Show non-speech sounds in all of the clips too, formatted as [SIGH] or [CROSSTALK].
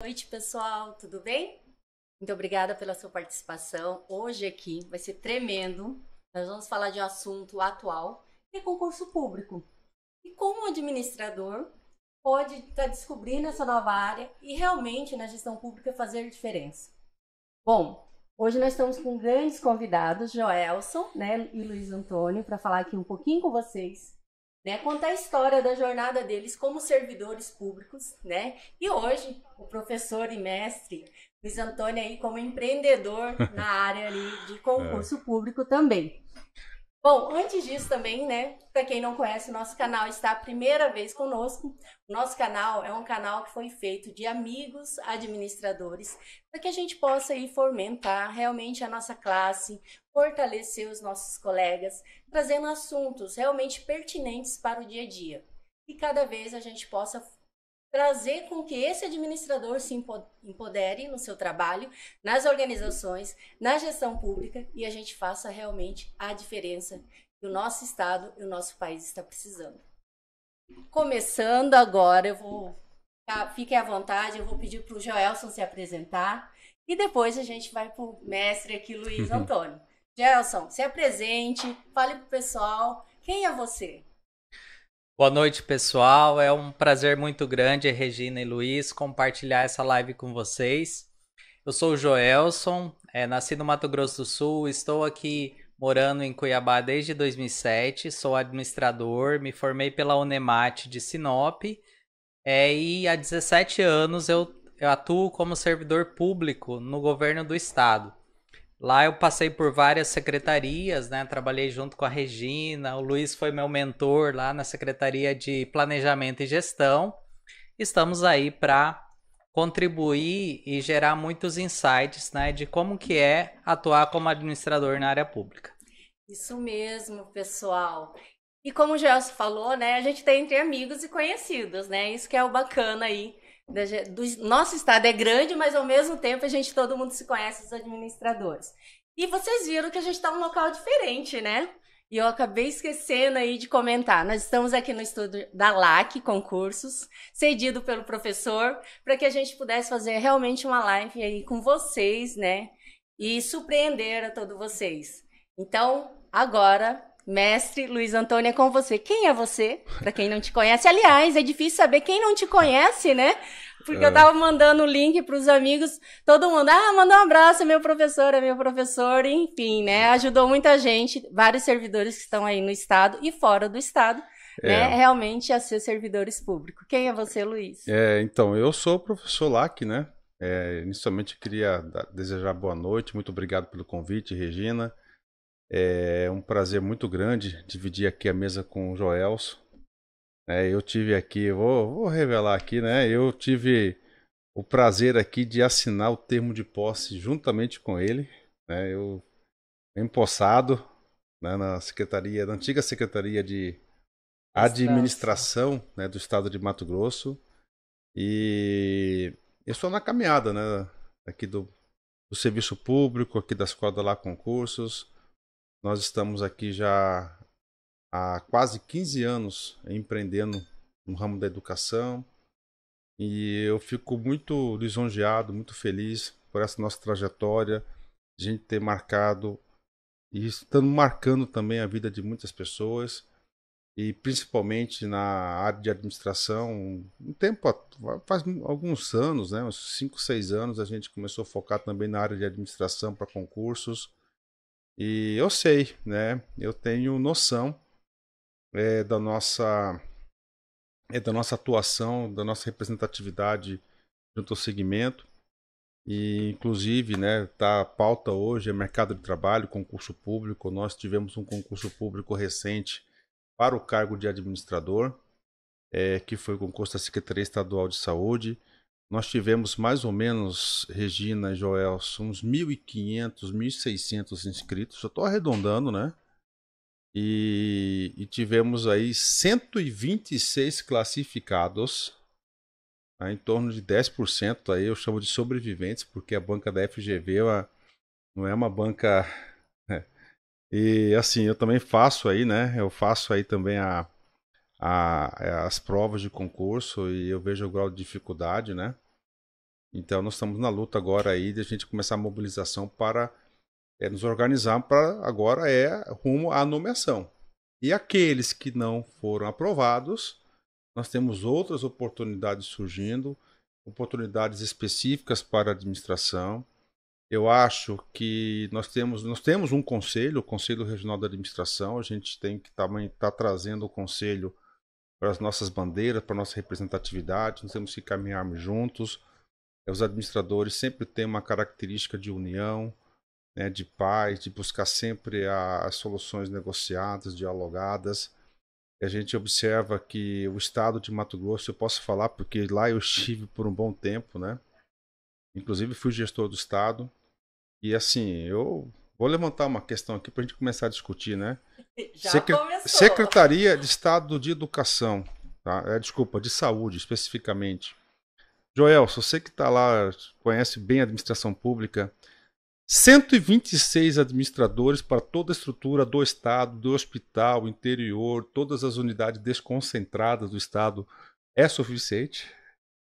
noite, pessoal. Tudo bem? Muito obrigada pela sua participação. Hoje aqui vai ser tremendo. Nós vamos falar de um assunto atual, que é concurso público. E como o administrador pode estar tá descobrindo essa nova área e realmente na gestão pública fazer diferença. Bom, hoje nós estamos com grandes convidados, Joelson né, e Luiz Antônio, para falar aqui um pouquinho com vocês né? Contar a história da jornada deles como servidores públicos, né? E hoje, o professor e mestre Luiz Antônio aí como empreendedor [LAUGHS] na área ali de concurso é. público também. Bom, antes disso também, né? Para quem não conhece, o nosso canal está a primeira vez conosco. O nosso canal é um canal que foi feito de amigos administradores, para que a gente possa ir fomentar realmente a nossa classe, fortalecer os nossos colegas, trazendo assuntos realmente pertinentes para o dia a dia. E cada vez a gente possa trazer com que esse administrador se empodere no seu trabalho, nas organizações, na gestão pública e a gente faça realmente a diferença que o nosso estado e o nosso país está precisando. Começando agora, eu vou fiquem à vontade, eu vou pedir para o Joelson se apresentar e depois a gente vai para o mestre aqui, Luiz [LAUGHS] Antônio. Gelson, se apresente, fale para o pessoal quem é você. Boa noite, pessoal. É um prazer muito grande, Regina e Luiz, compartilhar essa live com vocês. Eu sou o Joelson, é, nasci no Mato Grosso do Sul, estou aqui morando em Cuiabá desde 2007, sou administrador, me formei pela Unemate de Sinop é, e há 17 anos eu, eu atuo como servidor público no governo do estado. Lá eu passei por várias secretarias, né? Trabalhei junto com a Regina, o Luiz foi meu mentor lá na Secretaria de Planejamento e Gestão. Estamos aí para contribuir e gerar muitos insights, né, de como que é atuar como administrador na área pública. Isso mesmo, pessoal. E como o Gelson falou, né, a gente tem tá entre amigos e conhecidos, né? Isso que é o bacana aí do nosso estado é grande, mas ao mesmo tempo a gente todo mundo se conhece os administradores. E vocês viram que a gente está um local diferente, né? E eu acabei esquecendo aí de comentar. Nós estamos aqui no estúdio da LAC Concursos, cedido pelo professor, para que a gente pudesse fazer realmente uma live aí com vocês, né? E surpreender a todos vocês. Então, agora Mestre Luiz Antônio, é com você. Quem é você? Para quem não te conhece. Aliás, é difícil saber quem não te conhece, né? Porque é. eu tava mandando o link para os amigos, todo mundo, ah, mandou um abraço, meu professor, é meu professor, enfim, né? Ajudou muita gente, vários servidores que estão aí no estado e fora do estado. Né? É. Né, realmente a ser servidores públicos. Quem é você, Luiz? É, então, eu sou o professor Lac, né? É, inicialmente queria desejar boa noite, muito obrigado pelo convite, Regina. É um prazer muito grande dividir aqui a mesa com o Joelso. É, né? eu tive aqui, vou, vou, revelar aqui, né? Eu tive o prazer aqui de assinar o termo de posse juntamente com ele. Né? Eu empossado né, na secretaria, na antiga secretaria de administração né, do Estado de Mato Grosso. E eu sou na caminhada, né? Aqui do, do serviço público, aqui das quadras lá concursos. Nós estamos aqui já há quase 15 anos empreendendo no ramo da educação e eu fico muito lisonjeado, muito feliz por essa nossa trajetória, a gente ter marcado e estando marcando também a vida de muitas pessoas e principalmente na área de administração. Um tempo, faz alguns anos, né, uns 5, 6 anos, a gente começou a focar também na área de administração para concursos e eu sei, né? Eu tenho noção é, da nossa é, da nossa atuação, da nossa representatividade junto ao segmento. E inclusive, né, tá a pauta hoje é mercado de trabalho, concurso público. Nós tivemos um concurso público recente para o cargo de administrador, é, que foi o concurso da Secretaria Estadual de Saúde nós tivemos mais ou menos, Regina e Joel, uns 1.500, 1.600 inscritos, eu estou arredondando, né? E, e, tivemos aí 126 classificados, né? em torno de 10%, aí eu chamo de sobreviventes, porque a banca da FGV é uma, não é uma banca... [LAUGHS] Né? E assim, eu também faço aí, né? Eu faço aí também a a, é, as provas de concurso e eu vejo o grau de dificuldade, né? Então nós estamos na luta agora aí de a gente começar a mobilização para é, nos organizar para agora é rumo à nomeação. E aqueles que não foram aprovados, nós temos outras oportunidades surgindo, oportunidades específicas para a administração. Eu acho que nós temos, nós temos um conselho, o Conselho Regional da Administração, a gente tem que também estar tá trazendo o conselho para as nossas bandeiras, para a nossa representatividade, nós temos que caminharmos juntos. É, os administradores sempre têm uma característica de união, né, de paz, de buscar sempre as soluções negociadas, dialogadas. E a gente observa que o estado de Mato Grosso, eu posso falar porque lá eu estive por um bom tempo, né? Inclusive fui gestor do estado. E assim, eu Vou levantar uma questão aqui para a gente começar a discutir, né? [LAUGHS] Já Secre começou. Secretaria de Estado de Educação, tá? É, desculpa, de Saúde especificamente. Joel, se você que está lá, conhece bem a administração pública, 126 administradores para toda a estrutura do Estado, do hospital, interior, todas as unidades desconcentradas do Estado, é suficiente?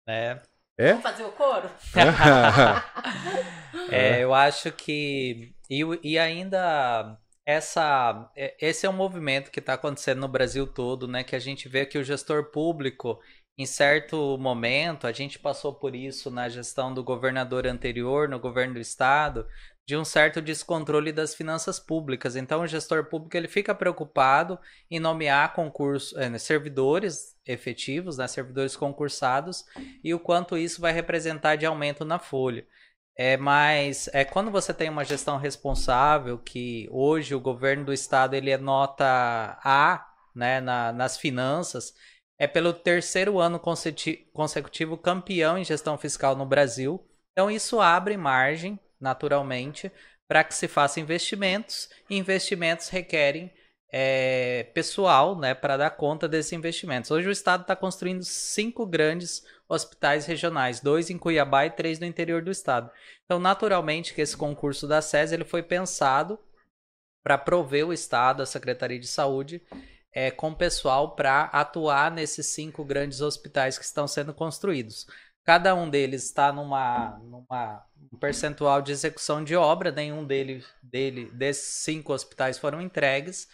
É. É? Vamos fazer o coro? [LAUGHS] [LAUGHS] é, eu acho que e, e ainda essa é, esse é um movimento que está acontecendo no Brasil todo, né? Que a gente vê que o gestor público, em certo momento, a gente passou por isso na gestão do governador anterior, no governo do estado, de um certo descontrole das finanças públicas. Então, o gestor público ele fica preocupado em nomear concurso, é, né, servidores efetivos, né, servidores concursados, e o quanto isso vai representar de aumento na folha. É, mas é quando você tem uma gestão responsável, que hoje o governo do estado ele é nota A né, na, nas finanças, é pelo terceiro ano consecutivo campeão em gestão fiscal no Brasil. Então isso abre margem, naturalmente, para que se façam investimentos, e investimentos requerem é, pessoal né, para dar conta desses investimentos. Hoje o Estado está construindo cinco grandes hospitais regionais, dois em Cuiabá e três no interior do Estado. Então, naturalmente, que esse concurso da SES ele foi pensado para prover o Estado, a Secretaria de Saúde, é, com pessoal para atuar nesses cinco grandes hospitais que estão sendo construídos. Cada um deles está numa, numa um percentual de execução de obra, nenhum dele, dele desses cinco hospitais foram entregues.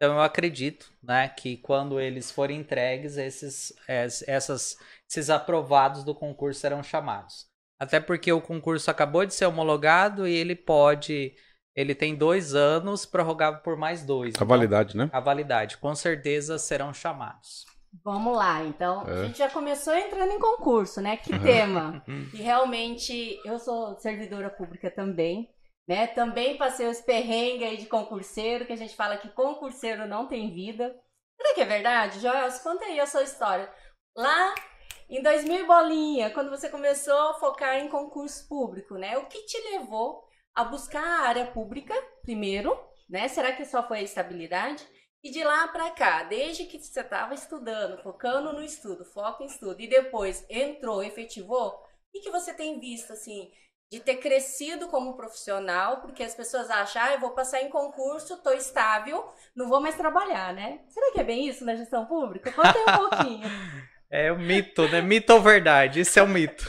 Então eu acredito, né, que quando eles forem entregues, esses, essas, esses aprovados do concurso serão chamados. Até porque o concurso acabou de ser homologado e ele pode, ele tem dois anos, prorrogado por mais dois. A então, validade, né? A validade, com certeza serão chamados. Vamos lá, então é. a gente já começou entrando em concurso, né? Que uhum. tema! [LAUGHS] e realmente eu sou servidora pública também, né? Também passei os perrengues aí de concurseiro, que a gente fala que concurseiro não tem vida. Será que é verdade, Joel? Conta aí a sua história. Lá em 2000 bolinha, quando você começou a focar em concurso público, né? O que te levou a buscar a área pública primeiro, né? Será que só foi a estabilidade? E de lá para cá, desde que você estava estudando, focando no estudo, foco em estudo, e depois entrou, efetivou, o que, que você tem visto assim de ter crescido como profissional, porque as pessoas acham, ah, eu vou passar em concurso, estou estável, não vou mais trabalhar, né? Será que é bem isso na gestão pública? Conta um pouquinho. [LAUGHS] É o um mito, né? Mito ou verdade? Isso é um mito.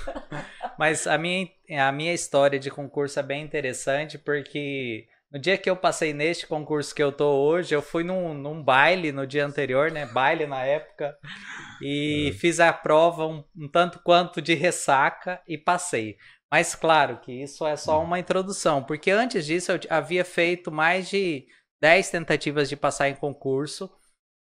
Mas a minha, a minha história de concurso é bem interessante, porque no dia que eu passei neste concurso que eu tô hoje, eu fui num, num baile no dia anterior, né? Baile na época. E hum. fiz a prova um, um tanto quanto de ressaca e passei. Mas claro que isso é só hum. uma introdução, porque antes disso eu havia feito mais de 10 tentativas de passar em concurso.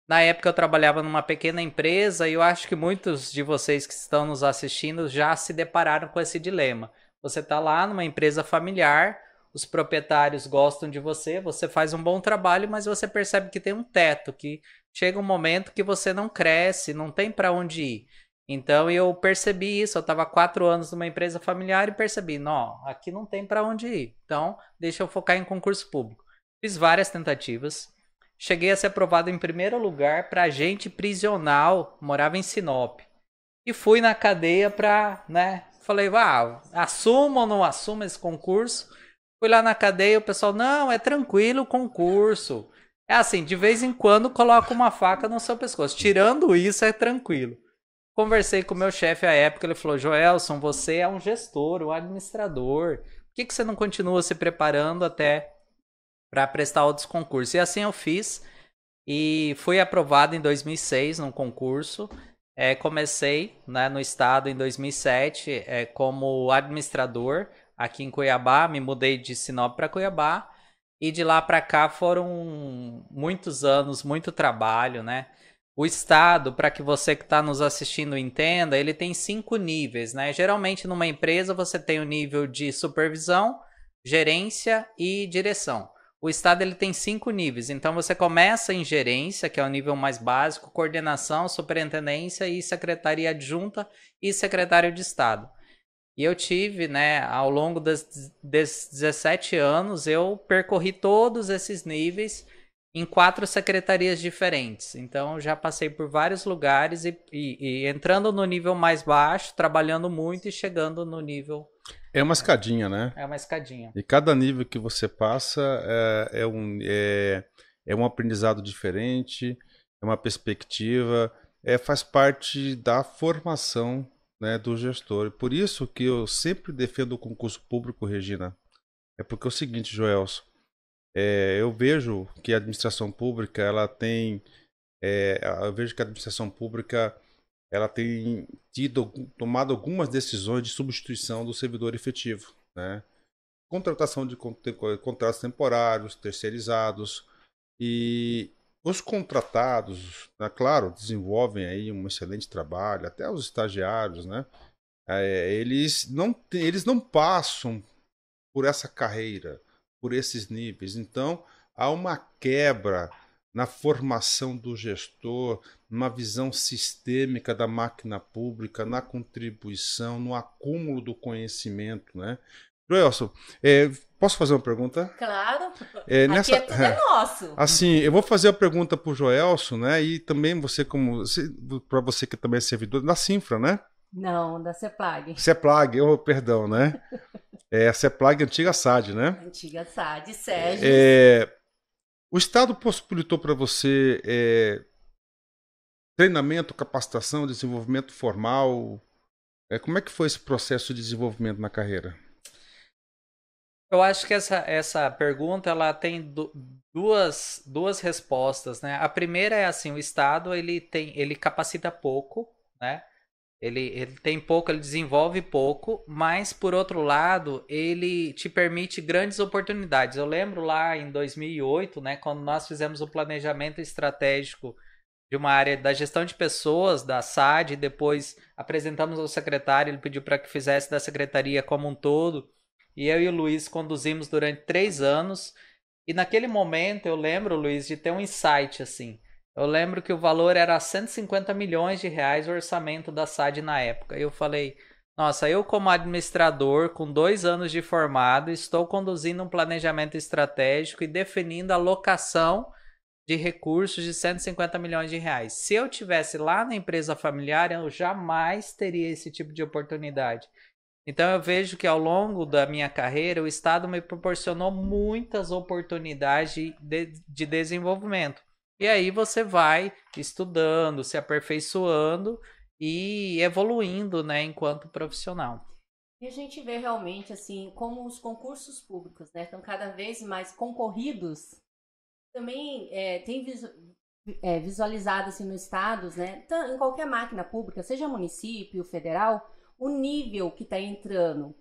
Na época eu trabalhava numa pequena empresa e eu acho que muitos de vocês que estão nos assistindo já se depararam com esse dilema. Você está lá numa empresa familiar, os proprietários gostam de você, você faz um bom trabalho, mas você percebe que tem um teto, que chega um momento que você não cresce, não tem para onde ir. Então eu percebi isso, eu estava quatro anos numa empresa familiar e percebi, não, aqui não tem para onde ir. Então, deixa eu focar em concurso público. Fiz várias tentativas, cheguei a ser aprovado em primeiro lugar para agente prisional, morava em Sinop. E fui na cadeia para, né, falei, ah, assuma ou não assuma esse concurso? Fui lá na cadeia, o pessoal, não, é tranquilo o concurso. É assim, de vez em quando coloca uma faca no seu pescoço. Tirando isso, é tranquilo. Conversei com o meu chefe à época, ele falou: Joelson, você é um gestor, um administrador. Por que, que você não continua se preparando até para prestar outros concursos? E assim eu fiz. E fui aprovado em 2006 num concurso. É, comecei né, no estado em 2007 é, como administrador aqui em Cuiabá. Me mudei de Sinop para Cuiabá. E de lá para cá foram muitos anos, muito trabalho, né? O estado, para que você que está nos assistindo entenda, ele tem cinco níveis, né? Geralmente numa empresa você tem o nível de supervisão, gerência e direção. O estado ele tem cinco níveis, então você começa em gerência, que é o nível mais básico, coordenação, superintendência e secretaria adjunta e secretário de estado. E eu tive, né, ao longo desses 17 anos, eu percorri todos esses níveis em quatro secretarias diferentes. Então já passei por vários lugares e, e, e, entrando no nível mais baixo, trabalhando muito e chegando no nível. É uma escadinha, né? É uma escadinha. E cada nível que você passa é, é um, é, é, um aprendizado diferente, é uma perspectiva, é, faz parte da formação né, do gestor. Por isso que eu sempre defendo o concurso público, Regina. É porque é o seguinte, Joelson é, eu vejo que a administração pública ela tem, é, eu vejo que a administração pública ela tem tido, tomado algumas decisões de substituição do servidor efetivo, né? Contratação de contratos temporários, terceirizados e os contratados, né, claro, desenvolvem aí um excelente trabalho, até os estagiários, né? É, eles não eles não passam por essa carreira por esses níveis. Então, há uma quebra na formação do gestor, numa visão sistêmica da máquina pública, na contribuição, no acúmulo do conhecimento, né? Joelson, é, posso fazer uma pergunta? Claro. É, nessa, Aqui é tudo é nosso. [LAUGHS] Assim, eu vou fazer a pergunta para o Joelson, né? E também você como para você que também é servidor da Sinfra, né? Não, da CEPLAG. CEPLAG, oh, perdão, né? É, CEPLAG, antiga SAD, né? Antiga SAD, Sérgio. É, o Estado possibilitou para você é, treinamento, capacitação, desenvolvimento formal? É, como é que foi esse processo de desenvolvimento na carreira? Eu acho que essa, essa pergunta ela tem duas, duas respostas, né? A primeira é assim, o Estado ele tem ele capacita pouco, né? Ele, ele tem pouco, ele desenvolve pouco, mas por outro lado, ele te permite grandes oportunidades. Eu lembro lá em 2008, né, quando nós fizemos o um planejamento estratégico de uma área da gestão de pessoas da SAD, depois apresentamos ao secretário, ele pediu para que fizesse da secretaria como um todo, e eu e o Luiz conduzimos durante três anos. E naquele momento eu lembro, Luiz, de ter um insight assim. Eu lembro que o valor era 150 milhões de reais o orçamento da SAD na época. E eu falei, nossa, eu como administrador, com dois anos de formado, estou conduzindo um planejamento estratégico e definindo a locação de recursos de 150 milhões de reais. Se eu tivesse lá na empresa familiar, eu jamais teria esse tipo de oportunidade. Então eu vejo que ao longo da minha carreira, o Estado me proporcionou muitas oportunidades de, de desenvolvimento. E aí você vai estudando, se aperfeiçoando e evoluindo, né, enquanto profissional. E a gente vê realmente assim como os concursos públicos, né, estão cada vez mais concorridos. Também é, tem é, visualizado assim nos estados, né, em qualquer máquina pública, seja município, federal, o nível que está entrando,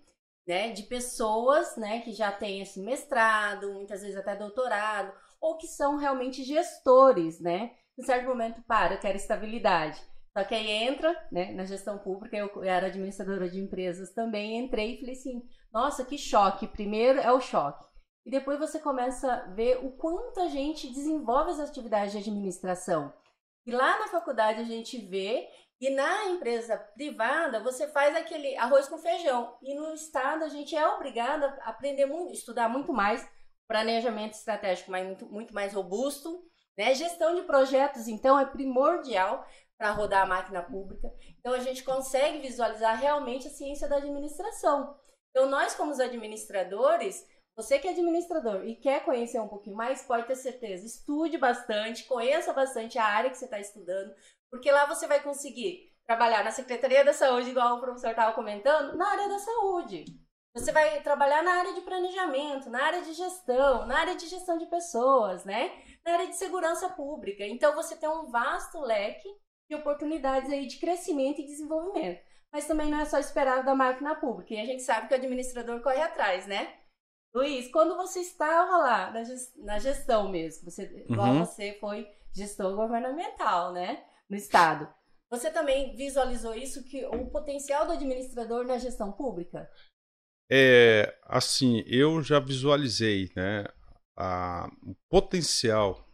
né, de pessoas, né, que já têm esse assim, mestrado, muitas vezes até doutorado ou que são realmente gestores, né? Em certo momento, para, eu quero estabilidade. Só que aí entra né, na gestão pública, eu era administradora de empresas também, entrei e falei assim, nossa, que choque. Primeiro é o choque. E depois você começa a ver o quanto a gente desenvolve as atividades de administração. E lá na faculdade a gente vê, e na empresa privada você faz aquele arroz com feijão. E no estado a gente é obrigado a aprender muito, estudar muito mais planejamento estratégico mais, muito, muito mais robusto. Né? Gestão de projetos, então, é primordial para rodar a máquina pública. Então, a gente consegue visualizar realmente a ciência da administração. Então, nós, como os administradores, você que é administrador e quer conhecer um pouquinho mais, pode ter certeza, estude bastante, conheça bastante a área que você está estudando, porque lá você vai conseguir trabalhar na Secretaria da Saúde, igual o professor estava comentando, na área da saúde. Você vai trabalhar na área de planejamento, na área de gestão, na área de gestão de pessoas, né? Na área de segurança pública. Então você tem um vasto leque de oportunidades aí de crescimento e desenvolvimento. Mas também não é só esperar da máquina pública. E a gente sabe que o administrador corre atrás, né? Luiz, quando você estava lá na gestão mesmo, você, uhum. igual você foi gestor governamental, né? No estado. Você também visualizou isso que o potencial do administrador na gestão pública? É, assim, eu já visualizei né, a, o potencial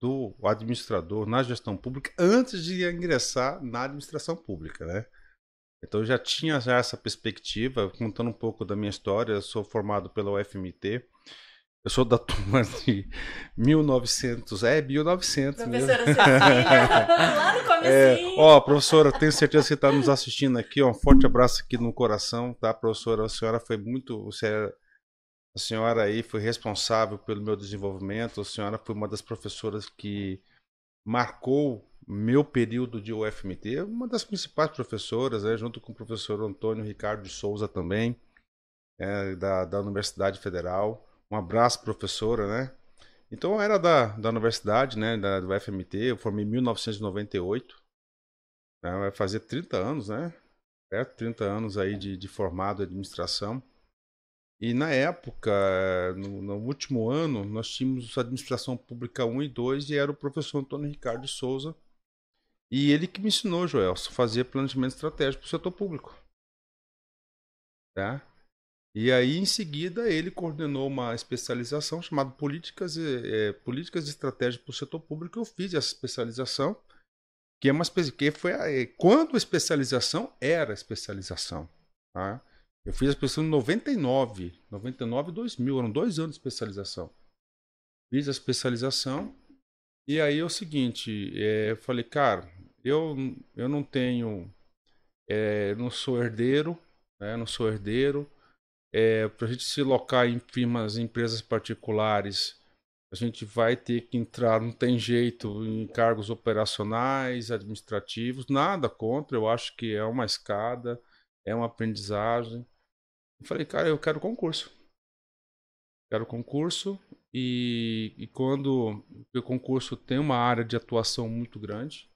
do administrador na gestão pública antes de ingressar na administração pública, né? Então eu já tinha já essa perspectiva, contando um pouco da minha história, eu sou formado pela UFMT, eu sou da turma de 1900, é 1900 Professora mesmo. [LAUGHS] lá no é, comecinho. É, ó, professora, tenho certeza que você está nos assistindo aqui, ó, um forte abraço aqui no coração, tá, professora? A senhora foi muito, você, é, a senhora aí foi responsável pelo meu desenvolvimento, a senhora foi uma das professoras que marcou meu período de UFMT, uma das principais professoras, né, junto com o professor Antônio Ricardo de Souza também, é, da, da Universidade Federal. Um abraço, professora, né? Então eu era da, da universidade, né, da, do FMT, eu formei em 1998. Né, vai fazer 30 anos, né? Perto de 30 anos aí de, de formado em administração. E na época, no, no, último ano, nós tínhamos administração pública 1 e 2 e era o professor Antônio Ricardo Souza. E ele que me ensinou, Joel, a fazer planejamento estratégico para o setor público. Tá? E aí, em seguida, ele coordenou uma especialização chamada Políticas, é, Políticas e Estratégias para o Setor Público. Eu fiz essa especialização, que, é uma, que foi é, quando especialização era especialização. Tá? Eu fiz a especialização em 99, 99 e 2000, eram dois anos de especialização. Fiz a especialização e aí é o seguinte, é, eu falei, cara, eu, eu não tenho, é, não sou herdeiro, né, não sou herdeiro, é, para a gente se locar em firmas, em empresas particulares, a gente vai ter que entrar, não tem jeito, em cargos operacionais, administrativos, nada contra, eu acho que é uma escada, é uma aprendizagem. Eu falei, cara, eu quero concurso. Quero concurso e, e quando o concurso tem uma área de atuação muito grande,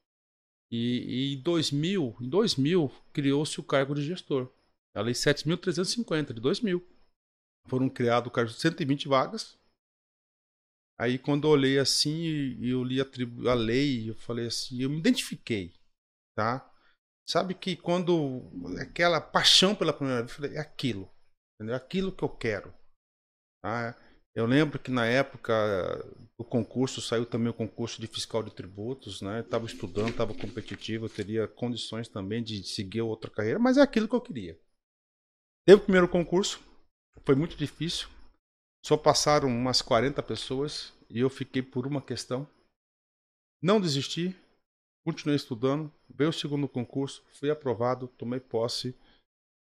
e, e em 2000, em 2000 criou-se o cargo de gestor a Lei 7.350, de 2000. Foram criadas 120 vagas. Aí, quando eu olhei assim e eu li a, tribo, a lei, eu falei assim, eu me identifiquei, tá? Sabe que quando aquela paixão pela primeira vez, eu falei, é aquilo, entendeu? É aquilo que eu quero. Tá? Eu lembro que na época do concurso saiu também o concurso de fiscal de tributos, né? Estava estudando, estava competitivo, eu teria condições também de seguir outra carreira, mas é aquilo que eu queria. Teve o primeiro concurso, foi muito difícil. Só passaram umas 40 pessoas e eu fiquei por uma questão. Não desisti, continuei estudando, veio o segundo concurso, fui aprovado, tomei posse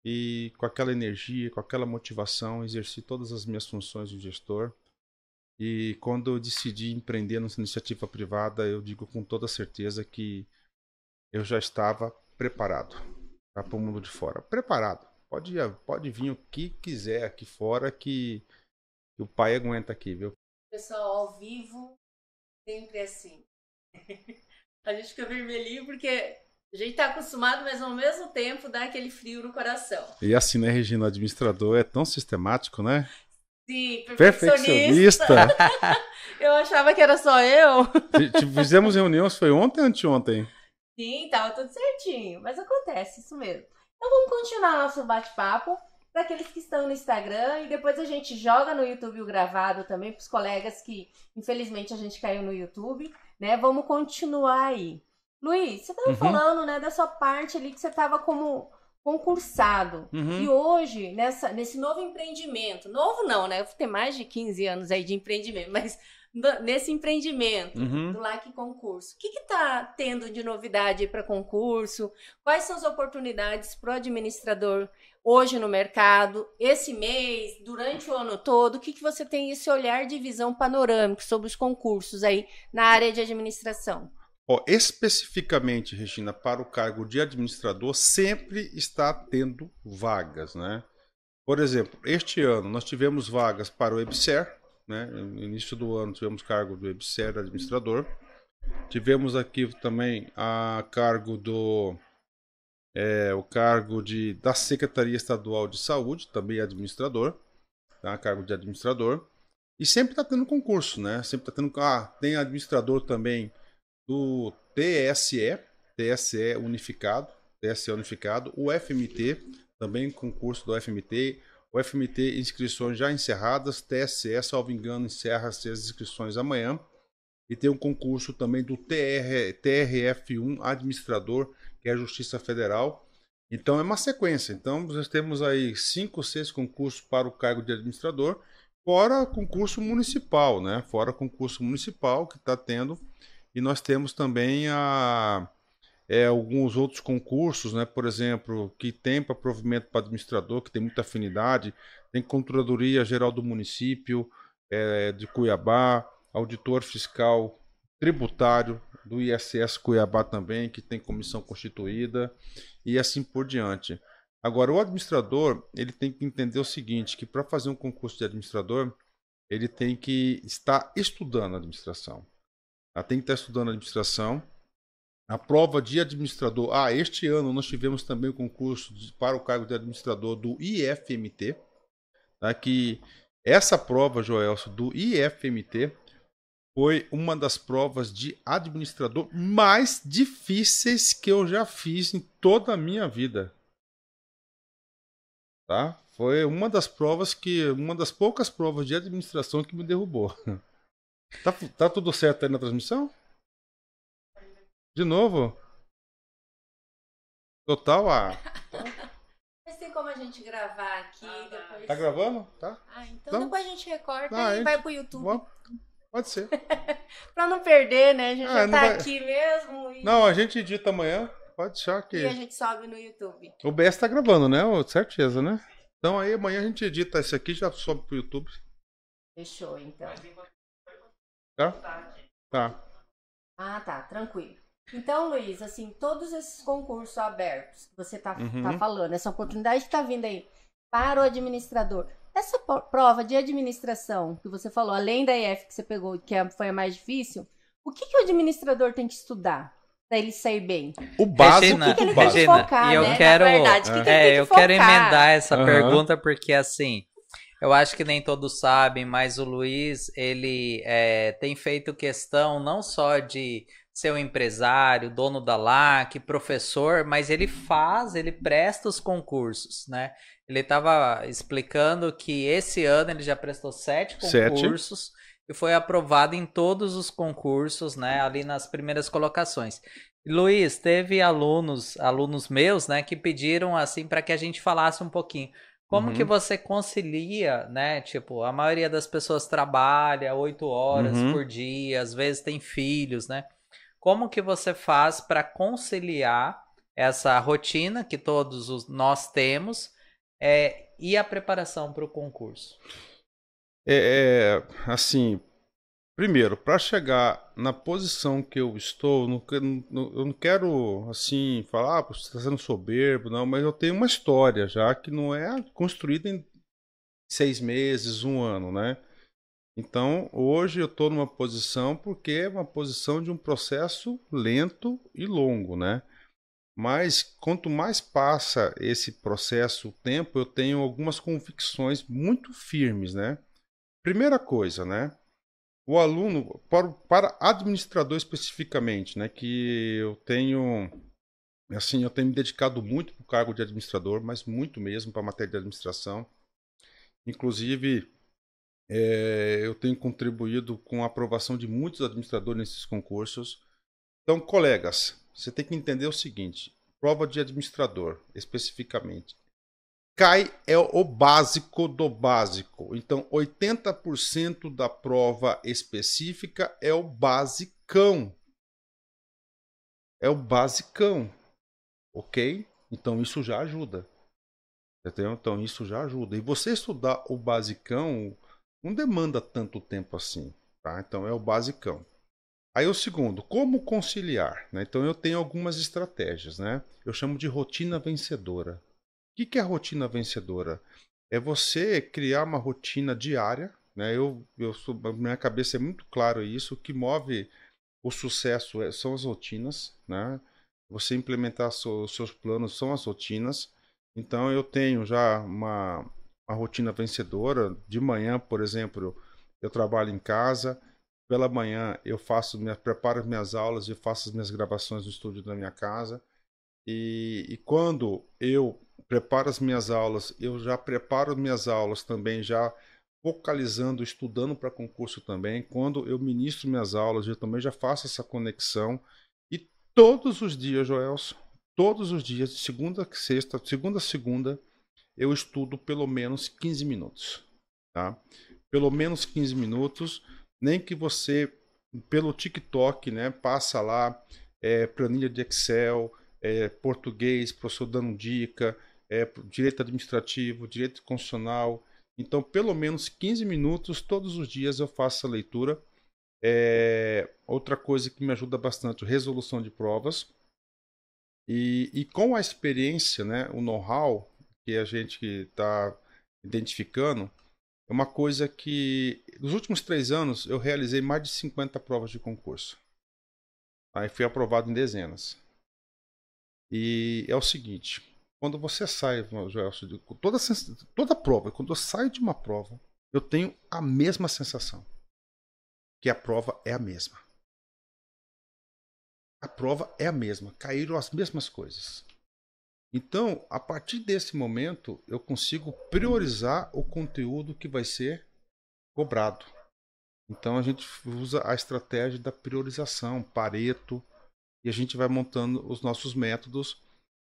e com aquela energia, com aquela motivação, exerci todas as minhas funções de gestor. E quando eu decidi empreender nessa iniciativa privada, eu digo com toda certeza que eu já estava preparado para o mundo de fora. Preparado. Pode, pode vir o que quiser aqui fora que, que o pai aguenta aqui, viu? Pessoal, ao vivo, sempre assim. [LAUGHS] a gente fica vermelhinho porque a gente está acostumado, mas ao mesmo tempo dá aquele frio no coração. E assim, né, Regina? O administrador é tão sistemático, né? Sim, perfeccionista. perfeccionista. [LAUGHS] eu achava que era só eu. Fizemos reuniões, foi ontem ou anteontem? Sim, tava tudo certinho, mas acontece, isso mesmo. Então vamos continuar nosso bate-papo para aqueles que estão no Instagram e depois a gente joga no YouTube o gravado também para os colegas que infelizmente a gente caiu no YouTube, né? Vamos continuar aí. Luiz, você estava uhum. falando, né, da sua parte ali que você estava como concursado. Uhum. E hoje, nessa, nesse novo empreendimento, novo não, né? Eu tenho mais de 15 anos aí de empreendimento, mas nesse empreendimento uhum. do LAC Concurso. O que está tendo de novidade para concurso? Quais são as oportunidades para o administrador hoje no mercado, esse mês, durante o ano todo? O que, que você tem esse olhar de visão panorâmico sobre os concursos aí na área de administração? Oh, especificamente, Regina, para o cargo de administrador, sempre está tendo vagas, né? Por exemplo, este ano nós tivemos vagas para o EBSER, né? No início do ano tivemos cargo do EBSER, administrador. Tivemos aqui também a cargo do é, o cargo de, da Secretaria Estadual de Saúde, também administrador, tá? cargo de administrador. E sempre está tendo concurso, né? Sempre está tendo. Ah, tem administrador também do TSE, TSE Unificado, TSE Unificado, o FMT, também concurso do FMT, UFMT, inscrições já encerradas. TSE, salvo engano, encerra as inscrições amanhã. E tem um concurso também do TR, TRF1, administrador, que é a Justiça Federal. Então é uma sequência. Então nós temos aí cinco, seis concursos para o cargo de administrador, fora concurso municipal, né? Fora concurso municipal que está tendo. E nós temos também a é, alguns outros concursos, né? por exemplo, que tem para provimento para administrador, que tem muita afinidade, tem Controladoria Geral do Município é, de Cuiabá, Auditor Fiscal Tributário do ISS Cuiabá também, que tem comissão constituída, e assim por diante. Agora, o administrador ele tem que entender o seguinte, que para fazer um concurso de administrador, ele tem que estar estudando a administração. Ela tem que estar estudando a administração, a prova de administrador. Ah, este ano nós tivemos também o concurso de, para o cargo de administrador do IFMT. Tá? Que essa prova, Joelso, do IFMT foi uma das provas de administrador mais difíceis que eu já fiz em toda a minha vida. Tá? Foi uma das provas que. Uma das poucas provas de administração que me derrubou. [LAUGHS] Tá, tá tudo certo aí na transmissão? De novo? Total a. [LAUGHS] Mas tem como a gente gravar aqui ah, tá. depois. Tá gravando? Tá? Ah, então, então depois a gente recorta ah, e gente... vai pro YouTube. Bom, pode ser. [LAUGHS] pra não perder, né? A gente ah, já tá vai... aqui mesmo. E... Não, a gente edita amanhã. Pode deixar que. E a gente sobe no YouTube. O BS tá gravando, né? Certeza, né? Então aí amanhã a gente edita esse aqui e já sobe pro YouTube. Fechou, então. Tá? Tá. Ah, tá. Tranquilo. Então, Luiz, assim, todos esses concursos abertos que você está tá uhum. tá falando, essa oportunidade que está vindo aí para o administrador, essa prova de administração que você falou, além da EF que você pegou, que é, foi a mais difícil, o que, que o administrador tem que estudar? para ele sair bem. O básico Regina, que ele Regina, tem que focar, e eu né? quero, verdade, que é, que eu focar? quero emendar essa uhum. pergunta porque assim, eu acho que nem todos sabem, mas o Luiz ele é, tem feito questão não só de seu empresário, dono da LAC, professor, mas ele uhum. faz, ele presta os concursos, né? Ele estava explicando que esse ano ele já prestou sete concursos sete. e foi aprovado em todos os concursos, né? Ali nas primeiras colocações. Luiz, teve alunos, alunos meus, né, que pediram assim para que a gente falasse um pouquinho. Como uhum. que você concilia, né? Tipo, a maioria das pessoas trabalha oito horas uhum. por dia, às vezes tem filhos, né? Como que você faz para conciliar essa rotina que todos os, nós temos é, e a preparação para o concurso? É, é, assim, primeiro, para chegar na posição que eu estou, não, não, eu não quero assim falar, ah, você está sendo soberbo, não, mas eu tenho uma história já que não é construída em seis meses, um ano, né? Então, hoje eu estou numa posição porque é uma posição de um processo lento e longo, né? Mas quanto mais passa esse processo, o tempo, eu tenho algumas convicções muito firmes, né? Primeira coisa, né? O aluno, para, para administrador especificamente, né? Que eu tenho, assim, eu tenho me dedicado muito para o cargo de administrador, mas muito mesmo para a matéria de administração. Inclusive, é, eu tenho contribuído com a aprovação de muitos administradores nesses concursos. Então, colegas, você tem que entender o seguinte: prova de administrador, especificamente. CAI é o básico do básico. Então, 80% da prova específica é o basicão. É o basicão. Ok? Então, isso já ajuda. Entendeu? Então, isso já ajuda. E você estudar o basicão, não demanda tanto tempo assim, tá? Então é o basicão. Aí o segundo, como conciliar? Né? Então eu tenho algumas estratégias, né? Eu chamo de rotina vencedora. O que, é a rotina vencedora? É você criar uma rotina diária, né? Eu, eu sou, minha cabeça é muito claro isso. O que move o sucesso é, são as rotinas, né? Você implementar so, seus planos são as rotinas. Então eu tenho já uma uma rotina vencedora. De manhã, por exemplo, eu trabalho em casa. Pela manhã eu faço, minha, preparo as minhas aulas e faço as minhas gravações no estúdio da minha casa. E, e quando eu preparo as minhas aulas, eu já preparo minhas aulas também já focalizando, estudando para concurso também. Quando eu ministro minhas aulas, eu também já faço essa conexão. E todos os dias, Joelson, todos os dias, de segunda a sexta, segunda a segunda, eu estudo pelo menos 15 minutos, tá? Pelo menos 15 minutos, nem que você pelo TikTok, né, passa lá é, planilha de Excel, é, português, professor dando dica, é, direito administrativo, direito constitucional. Então, pelo menos 15 minutos todos os dias eu faço a leitura. É, outra coisa que me ajuda bastante, resolução de provas. E, e com a experiência, né, o know-how, que a gente está identificando é uma coisa que, nos últimos três anos, eu realizei mais de 50 provas de concurso. Aí fui aprovado em dezenas. E é o seguinte: quando você sai, Joel, toda, toda prova, quando eu saio de uma prova, eu tenho a mesma sensação. Que a prova é a mesma. A prova é a mesma. Caíram as mesmas coisas. Então, a partir desse momento, eu consigo priorizar o conteúdo que vai ser cobrado. Então, a gente usa a estratégia da priorização, Pareto, e a gente vai montando os nossos métodos.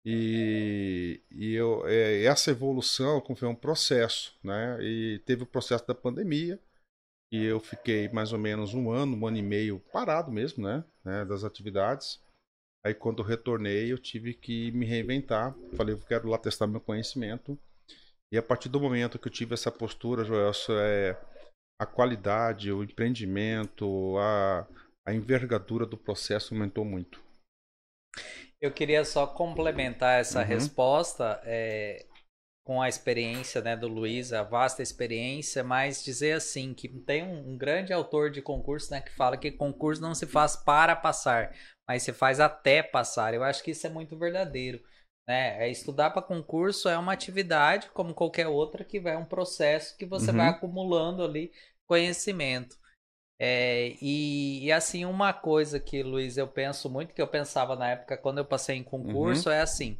E, e eu, é, essa evolução foi é um processo, né? E teve o processo da pandemia, e eu fiquei mais ou menos um ano, um ano e meio parado mesmo, né? né das atividades. Aí quando eu retornei, eu tive que me reinventar. Falei, eu quero lá testar meu conhecimento. E a partir do momento que eu tive essa postura, Joel, é a qualidade, o empreendimento, a, a envergadura do processo aumentou muito. Eu queria só complementar essa uhum. resposta. É, com a experiência né, do Luiz, a vasta experiência, mas dizer assim, que tem um, um, grande autor de concurso né, que fala que concurso não se faz para passar, mas se faz até passar. Eu acho que isso é muito verdadeiro. Né? É estudar para concurso é uma atividade, como qualquer outra, que vai é um processo que você uhum. vai acumulando ali conhecimento. É, e, e, assim, uma coisa que, Luiz, eu penso muito, que eu pensava na época quando eu passei em concurso, uhum. é assim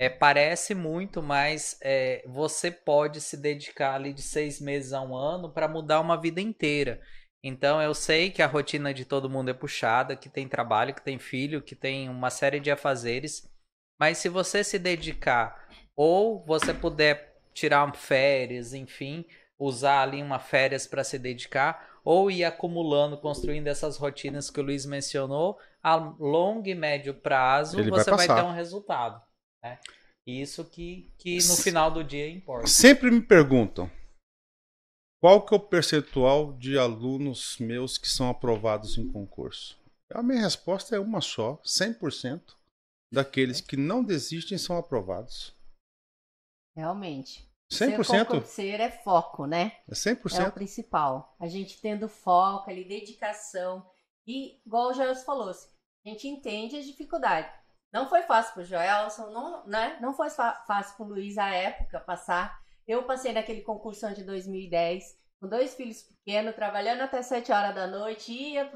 é, parece muito, mas é, você pode se dedicar ali de seis meses a um ano para mudar uma vida inteira. Então eu sei que a rotina de todo mundo é puxada, que tem trabalho, que tem filho, que tem uma série de afazeres. Mas se você se dedicar ou você puder tirar férias, enfim, usar ali uma férias para se dedicar ou ir acumulando, construindo essas rotinas que o Luiz mencionou, a longo e médio prazo Ele você vai, vai ter um resultado. Né? isso que, que no final do dia importa. Sempre me perguntam qual que é o percentual de alunos meus que são aprovados em concurso? A minha resposta é uma só, 100% daqueles que não desistem são aprovados. Realmente. 100%? Ser é foco, né? É 100%. É o principal. A gente tendo foco ali, dedicação e, igual o Jairus falou, a gente entende as dificuldades. Não foi fácil para o Joelson, não, né? não foi fácil para o Luiz à época passar. Eu passei naquele concurso de 2010, com dois filhos pequenos, trabalhando até 7 horas da noite, ia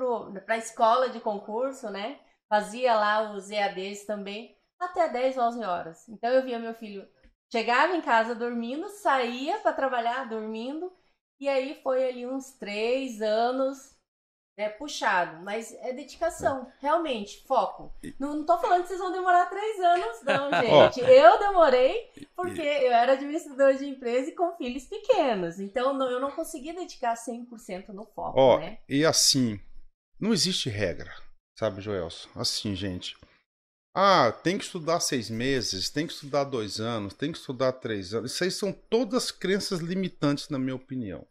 para a escola de concurso, né? Fazia lá os EADs também, até 10, 11 horas. Então eu via meu filho, chegava em casa dormindo, saía para trabalhar dormindo, e aí foi ali uns três anos é puxado, mas é dedicação, é. realmente, foco. Não, não tô falando que vocês vão demorar três anos, não, [LAUGHS] gente. Oh. Eu demorei porque eu era administradora de empresa e com filhos pequenos. Então não, eu não conseguia dedicar 100% no foco, oh, né? E assim, não existe regra, sabe, Joelson? Assim, gente. Ah, tem que estudar seis meses, tem que estudar dois anos, tem que estudar três anos. Isso aí são todas crenças limitantes, na minha opinião.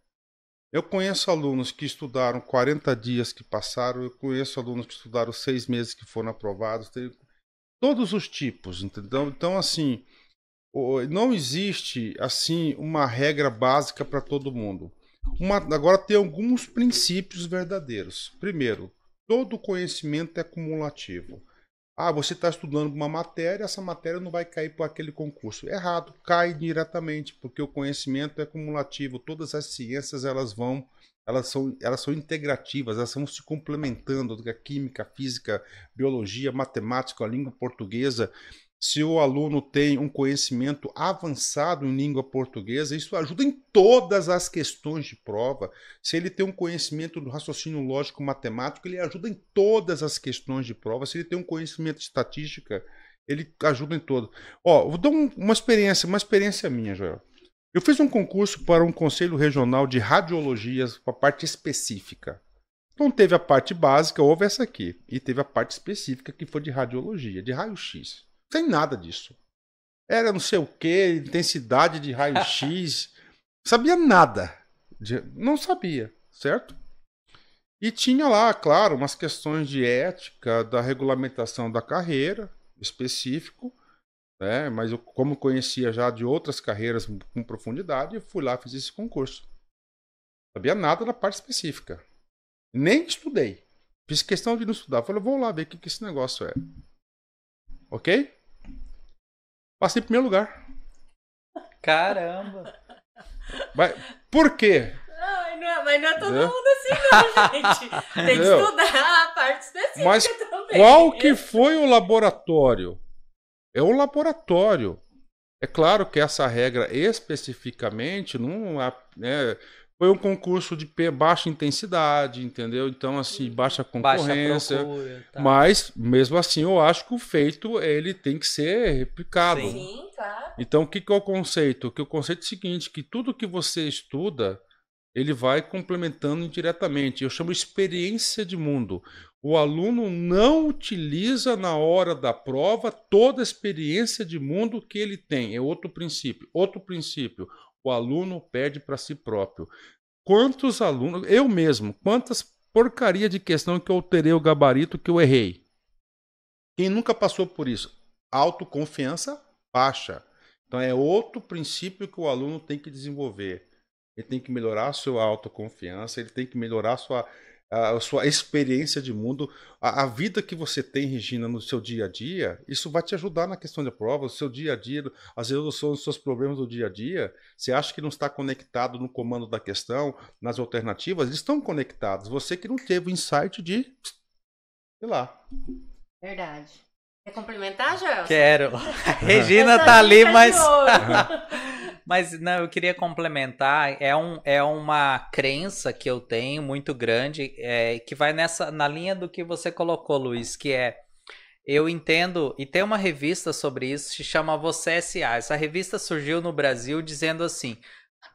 Eu conheço alunos que estudaram 40 dias que passaram, eu conheço alunos que estudaram seis meses que foram aprovados, tem todos os tipos, entendeu? Então, assim, não existe assim uma regra básica para todo mundo. Uma, agora tem alguns princípios verdadeiros. Primeiro, todo conhecimento é cumulativo. Ah, você está estudando uma matéria, essa matéria não vai cair para aquele concurso. Errado, cai diretamente, porque o conhecimento é cumulativo. Todas as ciências elas vão, elas são, elas são integrativas, elas vão se complementando. A química, a física, biologia, matemática, a língua portuguesa, se o aluno tem um conhecimento avançado em língua portuguesa, isso ajuda em todas as questões de prova. Se ele tem um conhecimento do raciocínio lógico matemático, ele ajuda em todas as questões de prova. Se ele tem um conhecimento de estatística, ele ajuda em todo. Ó, vou dar um, uma experiência, uma experiência minha, Joel. Eu fiz um concurso para um conselho regional de radiologias, para a parte específica. Então teve a parte básica, houve essa aqui, e teve a parte específica que foi de radiologia, de raio-x. Tem nada disso. Era não sei o que, intensidade de raio-x. [LAUGHS] sabia nada. De... Não sabia, certo? E tinha lá, claro, umas questões de ética, da regulamentação da carreira específico, né? mas eu, como conhecia já de outras carreiras com profundidade, eu fui lá fiz esse concurso. Sabia nada da parte específica. Nem estudei. Fiz questão de não estudar. Falei, vou lá ver o que, que esse negócio é. Ok? Passei em primeiro lugar. Caramba! Mas, por quê? Ai, não é, mas não é todo Entendeu? mundo assim, não, [LAUGHS] gente. Tem Entendeu? que estudar a parte específica mas também. Qual que foi o laboratório? É o laboratório. É claro que essa regra especificamente não é, foi um concurso de baixa intensidade, entendeu? Então, assim, uhum. baixa concorrência. Baixa procura, tá. Mas, mesmo assim, eu acho que o feito ele tem que ser replicado. Sim, claro. Então, o que, que é o conceito? Que o conceito é o seguinte: que tudo que você estuda, ele vai complementando indiretamente. Eu chamo experiência de mundo. O aluno não utiliza na hora da prova toda a experiência de mundo que ele tem. É outro princípio. Outro princípio o aluno pede para si próprio. Quantos alunos, eu mesmo, quantas porcaria de questão que eu alterei o gabarito que eu errei? Quem nunca passou por isso? Autoconfiança baixa. Então é outro princípio que o aluno tem que desenvolver. Ele tem que melhorar a sua autoconfiança, ele tem que melhorar a sua a sua experiência de mundo, a, a, vida que você tem, Regina, no seu dia a dia, isso vai te ajudar na questão da prova, o seu dia a dia, as resoluções dos seus problemas do dia a dia. Você acha que não está conectado no comando da questão, nas alternativas? Eles estão conectados. Você que não teve o insight de. sei lá. Verdade. Quer complementar, Joel? Quero. [LAUGHS] Regina tá ali, é mas. [LAUGHS] Mas não, eu queria complementar. É, um, é uma crença que eu tenho muito grande, é, que vai nessa na linha do que você colocou, Luiz, que é eu entendo, e tem uma revista sobre isso, que se chama Você S.A. Essa revista surgiu no Brasil dizendo assim: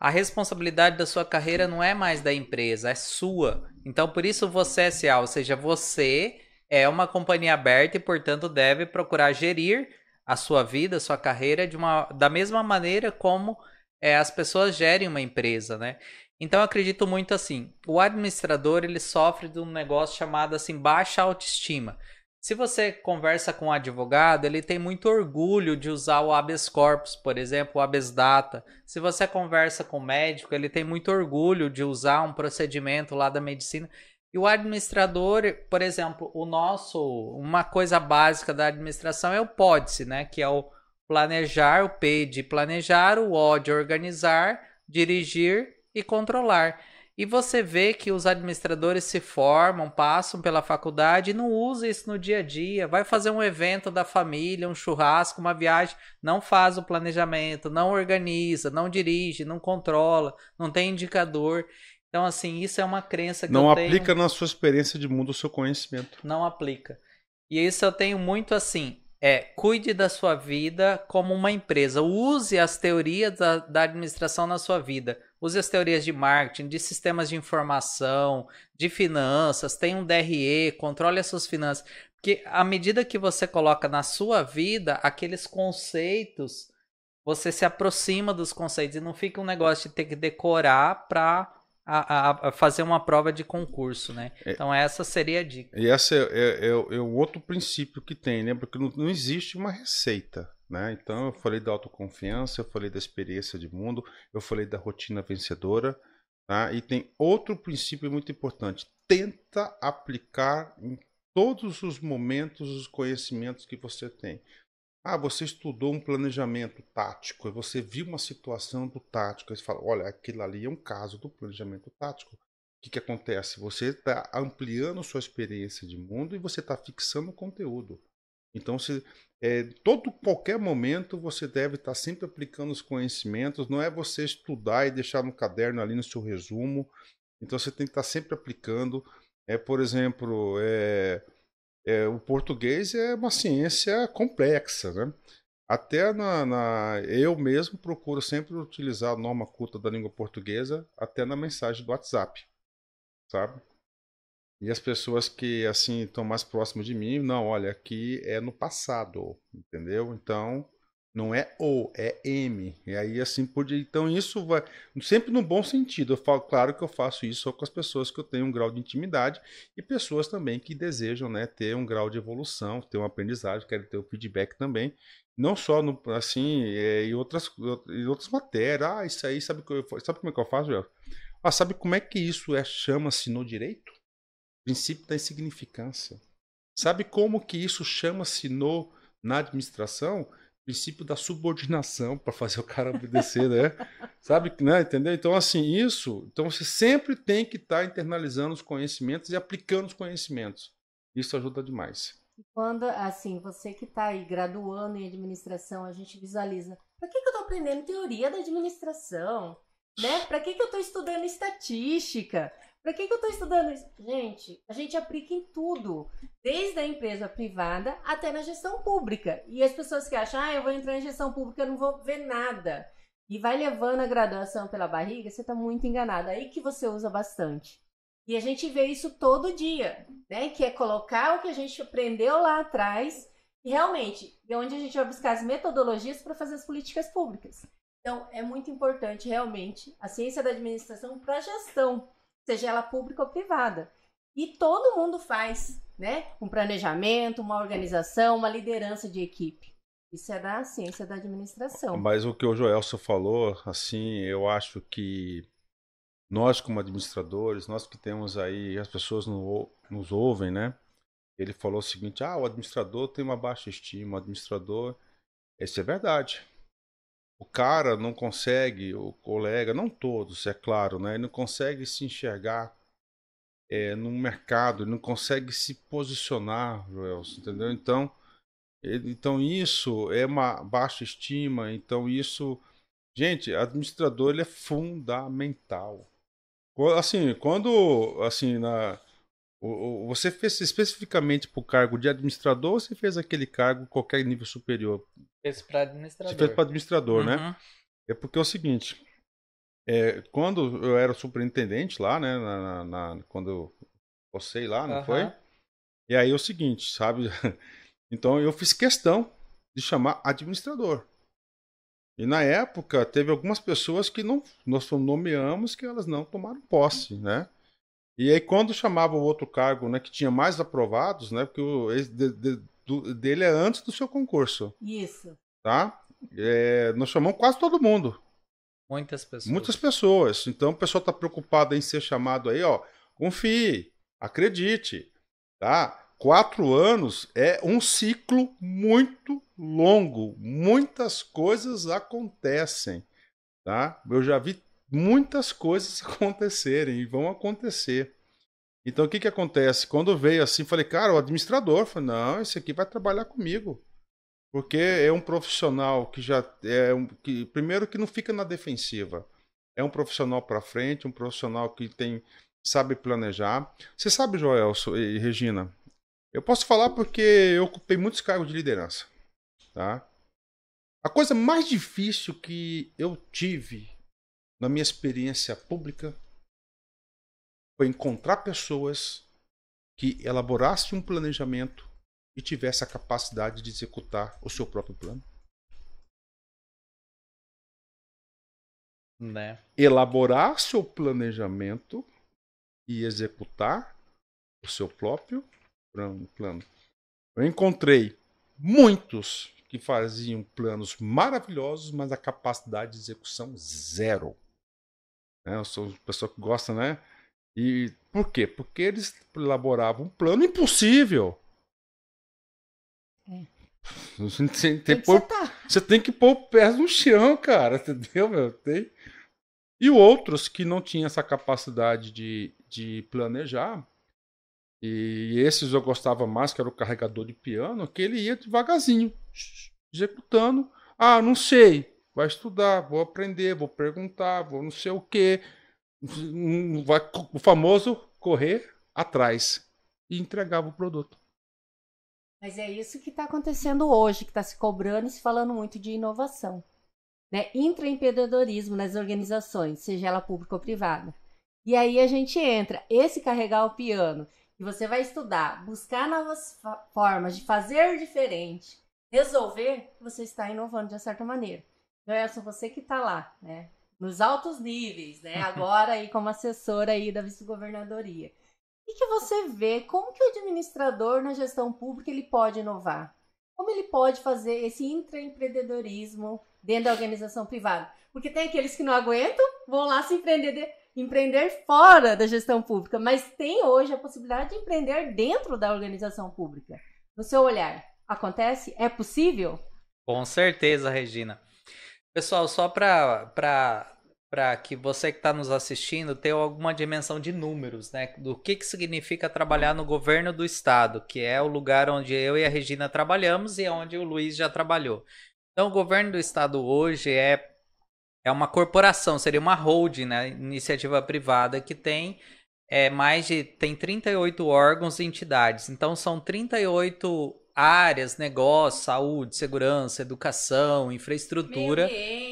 a responsabilidade da sua carreira não é mais da empresa, é sua. Então, por isso você S.A., ou seja, você é uma companhia aberta e, portanto, deve procurar gerir a sua vida, a sua carreira de uma, da mesma maneira como é, as pessoas gerem uma empresa, né? Então eu acredito muito assim, o administrador ele sofre de um negócio chamado assim baixa autoestima. Se você conversa com um advogado, ele tem muito orgulho de usar o habeas corpus, por exemplo, o habeas data. Se você conversa com um médico, ele tem muito orgulho de usar um procedimento lá da medicina. E o administrador, por exemplo, o nosso, uma coisa básica da administração é o PODSE, né? Que é o planejar, o P de planejar, o O de organizar, dirigir e controlar. E você vê que os administradores se formam, passam pela faculdade e não usa isso no dia a dia. Vai fazer um evento da família, um churrasco, uma viagem, não faz o planejamento, não organiza, não dirige, não controla, não tem indicador. Então, assim, isso é uma crença que não aplica tenho... na sua experiência de mundo o seu conhecimento. Não aplica. E isso eu tenho muito assim. É, cuide da sua vida como uma empresa. Use as teorias da, da administração na sua vida. Use as teorias de marketing, de sistemas de informação, de finanças. Tenha um DRE, controle as suas finanças. Porque à medida que você coloca na sua vida aqueles conceitos, você se aproxima dos conceitos e não fica um negócio de ter que decorar para a, a, fazer uma prova de concurso, né? É. Então essa seria a dica. E esse é, é, é, é um outro princípio que tem, né? Porque não, não existe uma receita, né? Então eu falei da autoconfiança, eu falei da experiência de mundo, eu falei da rotina vencedora, tá? E tem outro princípio muito importante: tenta aplicar em todos os momentos os conhecimentos que você tem. Ah, você estudou um planejamento tático, você viu uma situação do tático, aí você fala, olha, aquilo ali é um caso do planejamento tático. O que, que acontece? Você está ampliando sua experiência de mundo e você está fixando o conteúdo. Então, se, é, todo qualquer momento você deve estar tá sempre aplicando os conhecimentos. Não é você estudar e deixar no caderno ali no seu resumo. Então, você tem que estar tá sempre aplicando. É, por exemplo, é, é, o português é uma ciência complexa, né? Até na, na, eu mesmo procuro sempre utilizar a norma culta da língua portuguesa até na mensagem do WhatsApp, sabe? E as pessoas que assim estão mais próximas de mim, não, olha, aqui é no passado, entendeu? Então não é o, é M. E aí assim por diante. Então isso vai sempre no bom sentido. Eu falo, claro que eu faço isso só com as pessoas que eu tenho um grau de intimidade e pessoas também que desejam, né, ter um grau de evolução, ter um aprendizagem, querem ter o um feedback também. Não só no, assim, é, em outras outras matérias. Ah, isso aí, sabe sabe como é que eu faço, Ah, sabe como é que isso é chama-se no direito? Princípio da insignificância. Sabe como que isso chama-se no na administração? princípio da subordinação para fazer o cara obedecer, né? [LAUGHS] Sabe, né? Entendeu? Então, assim, isso. Então, você sempre tem que estar tá internalizando os conhecimentos e aplicando os conhecimentos. Isso ajuda demais. Quando, assim, você que está aí graduando em administração, a gente visualiza. Para que, que eu estou aprendendo teoria da administração? Né? Para que, que eu estou estudando estatística? Para que, que eu estou estudando isso? Gente, a gente aplica em tudo, desde a empresa privada até na gestão pública. E as pessoas que acham, ah, eu vou entrar em gestão pública, eu não vou ver nada, e vai levando a graduação pela barriga, você está muito enganado. Aí que você usa bastante. E a gente vê isso todo dia, né? Que é colocar o que a gente aprendeu lá atrás e realmente, de é onde a gente vai buscar as metodologias para fazer as políticas públicas. Então, é muito importante realmente a ciência da administração para a gestão seja ela pública ou privada. E todo mundo faz, né? Um planejamento, uma organização, uma liderança de equipe. Isso é da ciência da administração. Mas o que o Joelso falou, assim, eu acho que nós como administradores, nós que temos aí, as pessoas no, nos ouvem, né? Ele falou o seguinte, ah, o administrador tem uma baixa estima, o administrador... Isso é verdade o cara não consegue, o colega, não todos, é claro, né? Ele não consegue se enxergar é, no mercado, ele não consegue se posicionar, Joel entendeu? Então, ele, então isso é uma baixa estima, então isso, gente, administrador ele é fundamental. Assim, quando assim na você fez especificamente para o cargo de administrador ou você fez aquele cargo qualquer nível superior? fez para administrador. Fez para administrador, né? uhum. né? É porque é o seguinte, é, quando eu era superintendente lá, né, na, na, na quando eu passei lá, não uhum. foi? E aí é o seguinte, sabe? [LAUGHS] Então eu fiz questão de chamar administrador. E na época teve algumas pessoas que não nós nomeamos que elas não tomaram posse, né? E aí quando chamava o outro cargo, né, que tinha mais aprovados, né, porque o, eles de, de, do, dele é antes do seu concurso. Isso. Tá? É, nós chamamos quase todo mundo. Muitas pessoas. Muitas pessoas. Então o pessoal está preocupado em ser chamado aí, ó. Confie, acredite, tá? Quatro anos é um ciclo muito longo. Muitas coisas acontecem, tá? Eu já vi muitas coisas [LAUGHS] acontecerem e vão acontecer. Então o que, que acontece? Quando veio assim, falei, cara, o administrador, falei, não, esse aqui vai trabalhar comigo. Porque é um profissional que já é um, que primeiro que não fica na defensiva. É um profissional para frente, um profissional que tem sabe planejar. Você sabe, Joelso e Regina, eu posso falar porque eu ocupei muitos cargos de liderança, tá? A coisa mais difícil que eu tive na minha experiência pública foi encontrar pessoas que elaborasse um planejamento e tivesse a capacidade de executar o seu próprio plano. Né? Elaborar seu planejamento e executar o seu próprio plano. Eu encontrei muitos que faziam planos maravilhosos, mas a capacidade de execução zero. Né? Eu sou uma pessoa que gosta, né? E por quê? Porque eles elaboravam um plano impossível. É. Você tem, tem pôr, você tem que pôr o pé no chão, cara, [LAUGHS] entendeu? Meu? Tem... E outros que não tinham essa capacidade de, de planejar, e esses eu gostava mais, que era o carregador de piano, que ele ia devagarzinho, executando. Ah, não sei, vai estudar, vou aprender, vou perguntar, vou não sei o quê vai o famoso correr atrás e entregava o produto. Mas é isso que está acontecendo hoje, que está se cobrando e se falando muito de inovação. Né? Intraempreendedorismo nas organizações, seja ela pública ou privada. E aí a gente entra, esse carregar o piano, que você vai estudar, buscar novas formas de fazer diferente, resolver, você está inovando de certa maneira. Então, é só você que está lá, né? nos altos níveis, né? [LAUGHS] Agora aí como assessora aí da vice-governadoria. E que você vê como que o administrador na gestão pública ele pode inovar? Como ele pode fazer esse intraempreendedorismo dentro da organização privada? Porque tem aqueles que não aguentam, vão lá se empreender, empreender fora da gestão pública, mas tem hoje a possibilidade de empreender dentro da organização pública. No seu olhar, acontece? É possível? Com certeza, Regina. Pessoal, só para para que você que está nos assistindo tenha alguma dimensão de números, né? Do que, que significa trabalhar no governo do estado, que é o lugar onde eu e a Regina trabalhamos e onde o Luiz já trabalhou. Então, o governo do estado hoje é, é uma corporação, seria uma holding, né? Iniciativa privada que tem é, mais de tem 38 órgãos e entidades. Então, são 38 áreas, negócio, saúde, segurança, educação, infraestrutura,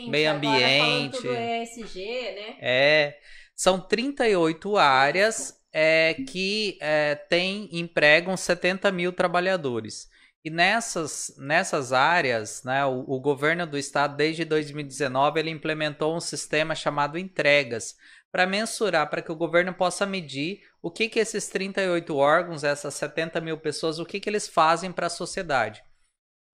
meio ambiente. Meio ambiente ESG, né? É. São 38 áreas é, que é, tem, empregam 70 mil trabalhadores. E nessas, nessas áreas, né, o, o, governo do estado, desde 2019, ele implementou um sistema chamado entregas, para mensurar, para que o governo possa medir o que, que esses 38 órgãos, essas 70 mil pessoas, o que, que eles fazem para a sociedade?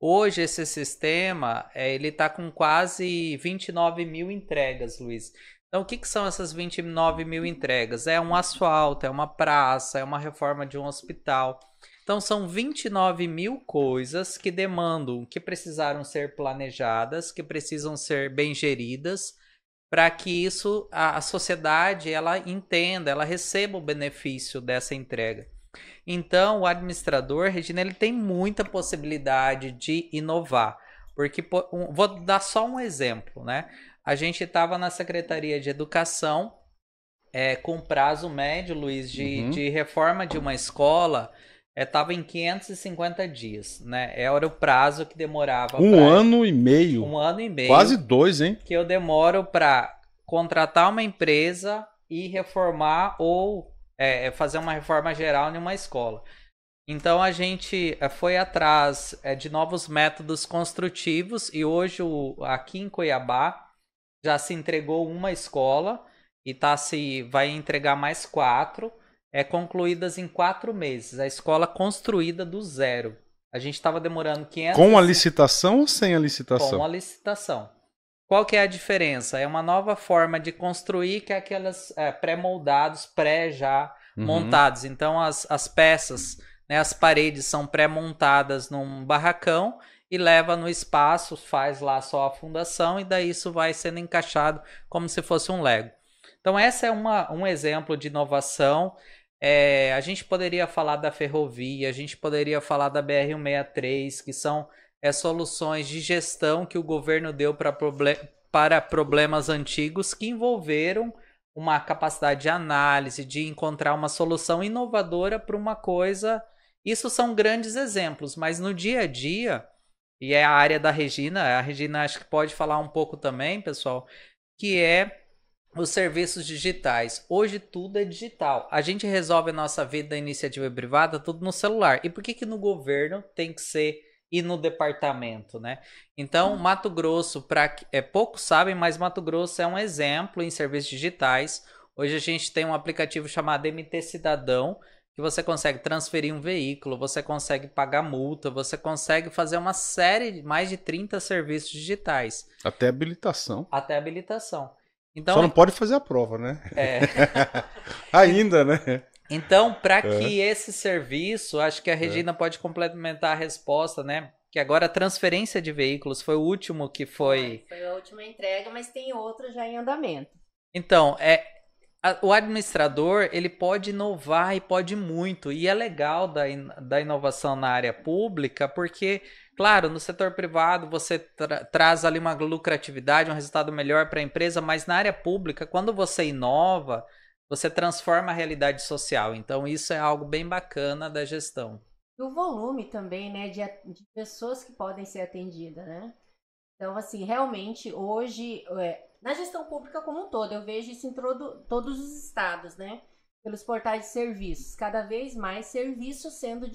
Hoje esse sistema é, ele está com quase 29 mil entregas, Luiz. Então o que, que são essas 29 mil entregas? É um asfalto, é uma praça, é uma reforma de um hospital. Então são 29 mil coisas que demandam, que precisaram ser planejadas, que precisam ser bem geridas para que isso a, a, sociedade ela entenda, ela receba o benefício dessa entrega. Então, o administrador, Regina, ele tem muita possibilidade de inovar, porque um, vou dar só um exemplo, né? A gente estava na Secretaria de Educação é, com prazo médio, Luiz, de, uhum. de reforma de uma escola estava é, em 550 dias, né? Era o prazo que demorava. Um pra... ano e meio. Um ano e meio. Quase dois, hein? Que eu demoro para contratar uma empresa e reformar ou é, é, fazer uma reforma geral em uma escola. Então a gente é, foi atrás é, de novos métodos construtivos e hoje o, aqui em Cuiabá já se entregou uma escola e tá se vai entregar mais quatro é, concluídas em quatro meses. A escola construída do zero. A gente estava demorando 500... Com a licitação ou sem a licitação? Com a licitação. Qual que é a diferença? É uma nova forma de construir que é aquelas é, pré-moldados, pré-já uhum. montados. Então, as, as peças, né, as paredes são pré-montadas num barracão e leva no espaço, faz lá só a fundação e daí isso vai sendo encaixado como se fosse um Lego. Então, essa é uma, um exemplo de inovação é, a gente poderia falar da ferrovia, a gente poderia falar da BR-163, que são é, soluções de gestão que o governo deu para para problemas antigos que envolveram uma capacidade de análise, de encontrar uma solução inovadora para uma coisa. Isso são grandes exemplos, mas no dia a dia, e é a área da Regina, a Regina acho que pode falar um pouco também, pessoal, que é os serviços digitais. Hoje tudo é digital. A gente resolve a nossa vida da iniciativa privada tudo no celular. E por que que no governo tem que ser e no departamento, né? Então, hum. Mato Grosso, para é poucos sabem, mas Mato Grosso é um exemplo em serviços digitais. Hoje a gente tem um aplicativo chamado MT Cidadão, que você consegue transferir um veículo, você consegue pagar multa, você consegue fazer uma série de mais de 30 serviços digitais. Até habilitação. Até habilitação. Então, Só não pode fazer a prova, né? É. [LAUGHS] Ainda, né? Então, para é. que esse serviço, acho que a é. Regina é. pode complementar a resposta, né? Que agora a transferência de veículos foi o último que foi. É, foi a última entrega, mas tem outro já em andamento. Então, é, a, o administrador ele pode inovar e pode muito. E é legal da, in, da inovação na área pública, porque Claro, no setor privado você tra traz ali uma lucratividade, um resultado melhor para a empresa, mas na área pública, quando você inova, você transforma a realidade social. Então, isso é algo bem bacana da gestão. E o volume também, né, de, de pessoas que podem ser atendidas, né? Então, assim, realmente, hoje, é, na gestão pública como um todo, eu vejo isso em todo, todos os estados, né? Pelos portais de serviços, cada vez mais serviços sendo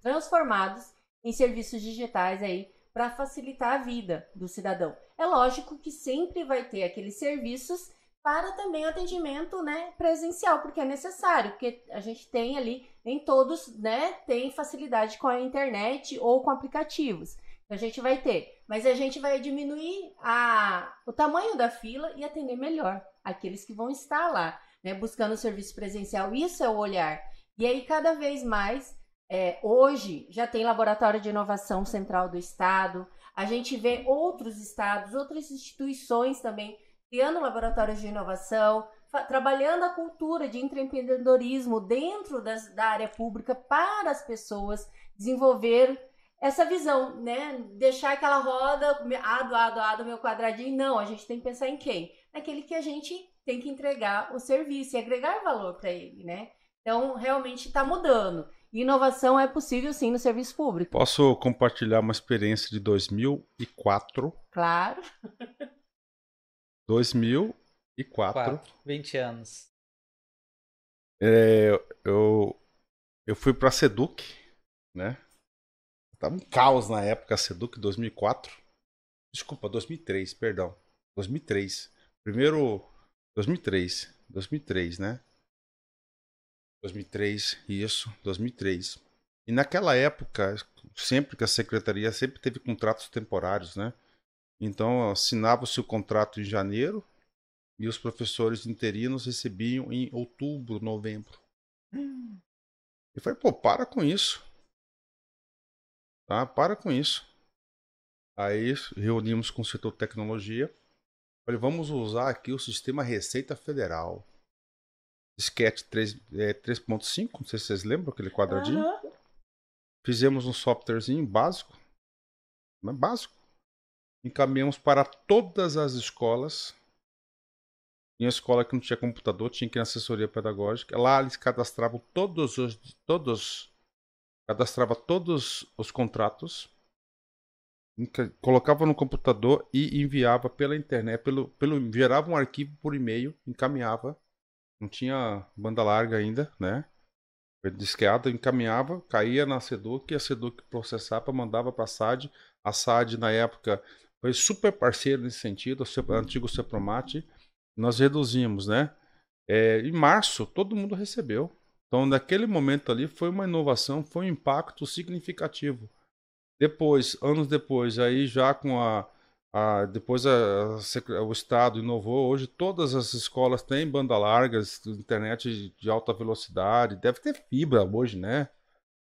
transformados em serviços digitais aí para facilitar a vida do cidadão. É lógico que sempre vai ter aqueles serviços para também atendimento né, presencial, porque é necessário, porque a gente tem ali, nem todos né, tem facilidade com a internet ou com aplicativos. Então, a gente vai ter, mas a gente vai diminuir a, o tamanho da fila e atender melhor aqueles que vão estar lá, né, buscando serviço presencial. Isso é o olhar. E aí, cada vez mais, é, hoje já tem laboratório de inovação central do estado. A gente vê outros estados, outras instituições também criando laboratórios de inovação, trabalhando a cultura de empreendedorismo dentro das, da área pública para as pessoas desenvolver essa visão, né? Deixar aquela roda ah, do ah, do ah, do meu quadradinho. Não, a gente tem que pensar em quem? Naquele que a gente tem que entregar o serviço e agregar valor para ele, né? Então, realmente está mudando. Inovação é possível sim no serviço público. Posso compartilhar uma experiência de 2004? Claro. 2004. [LAUGHS] Quatro, 20 anos. É, eu, eu fui para a Seduc, né? Tava um caos na época, a Seduc 2004. Desculpa, 2003, perdão. 2003. Primeiro 2003, 2003, né? 2003, isso, 2003. E naquela época, sempre que a secretaria sempre teve contratos temporários, né? Então assinava-se o contrato em janeiro e os professores interinos recebiam em outubro, novembro. Hum. E foi, pô, para com isso. Tá? Para com isso. Aí reunimos com o setor tecnologia. Falei, vamos usar aqui o sistema Receita Federal. Sketch 3.5, é, não sei se vocês lembram, aquele quadradinho. Uhum. Fizemos um softwarezinho básico, né, básico. Encaminhamos para todas as escolas. em escola que não tinha computador, tinha que ir na assessoria pedagógica. Lá eles cadastravam todos os... Todos, cadastrava todos os contratos. Colocava no computador e enviava pela internet, pelo, pelo gerava um arquivo por e-mail, encaminhava não tinha banda larga ainda, né? Disqueado, encaminhava, caía na SEDUC, a SEDUC processava, mandava para a SAD. A SAD, na época, foi super parceiro nesse sentido, o antigo Sepromate, Nós reduzimos, né? É, em março, todo mundo recebeu. Então, naquele momento ali, foi uma inovação, foi um impacto significativo. Depois, anos depois, aí já com a ah, depois a, a, o Estado inovou. Hoje todas as escolas têm banda larga, internet de, de alta velocidade. Deve ter fibra hoje, né?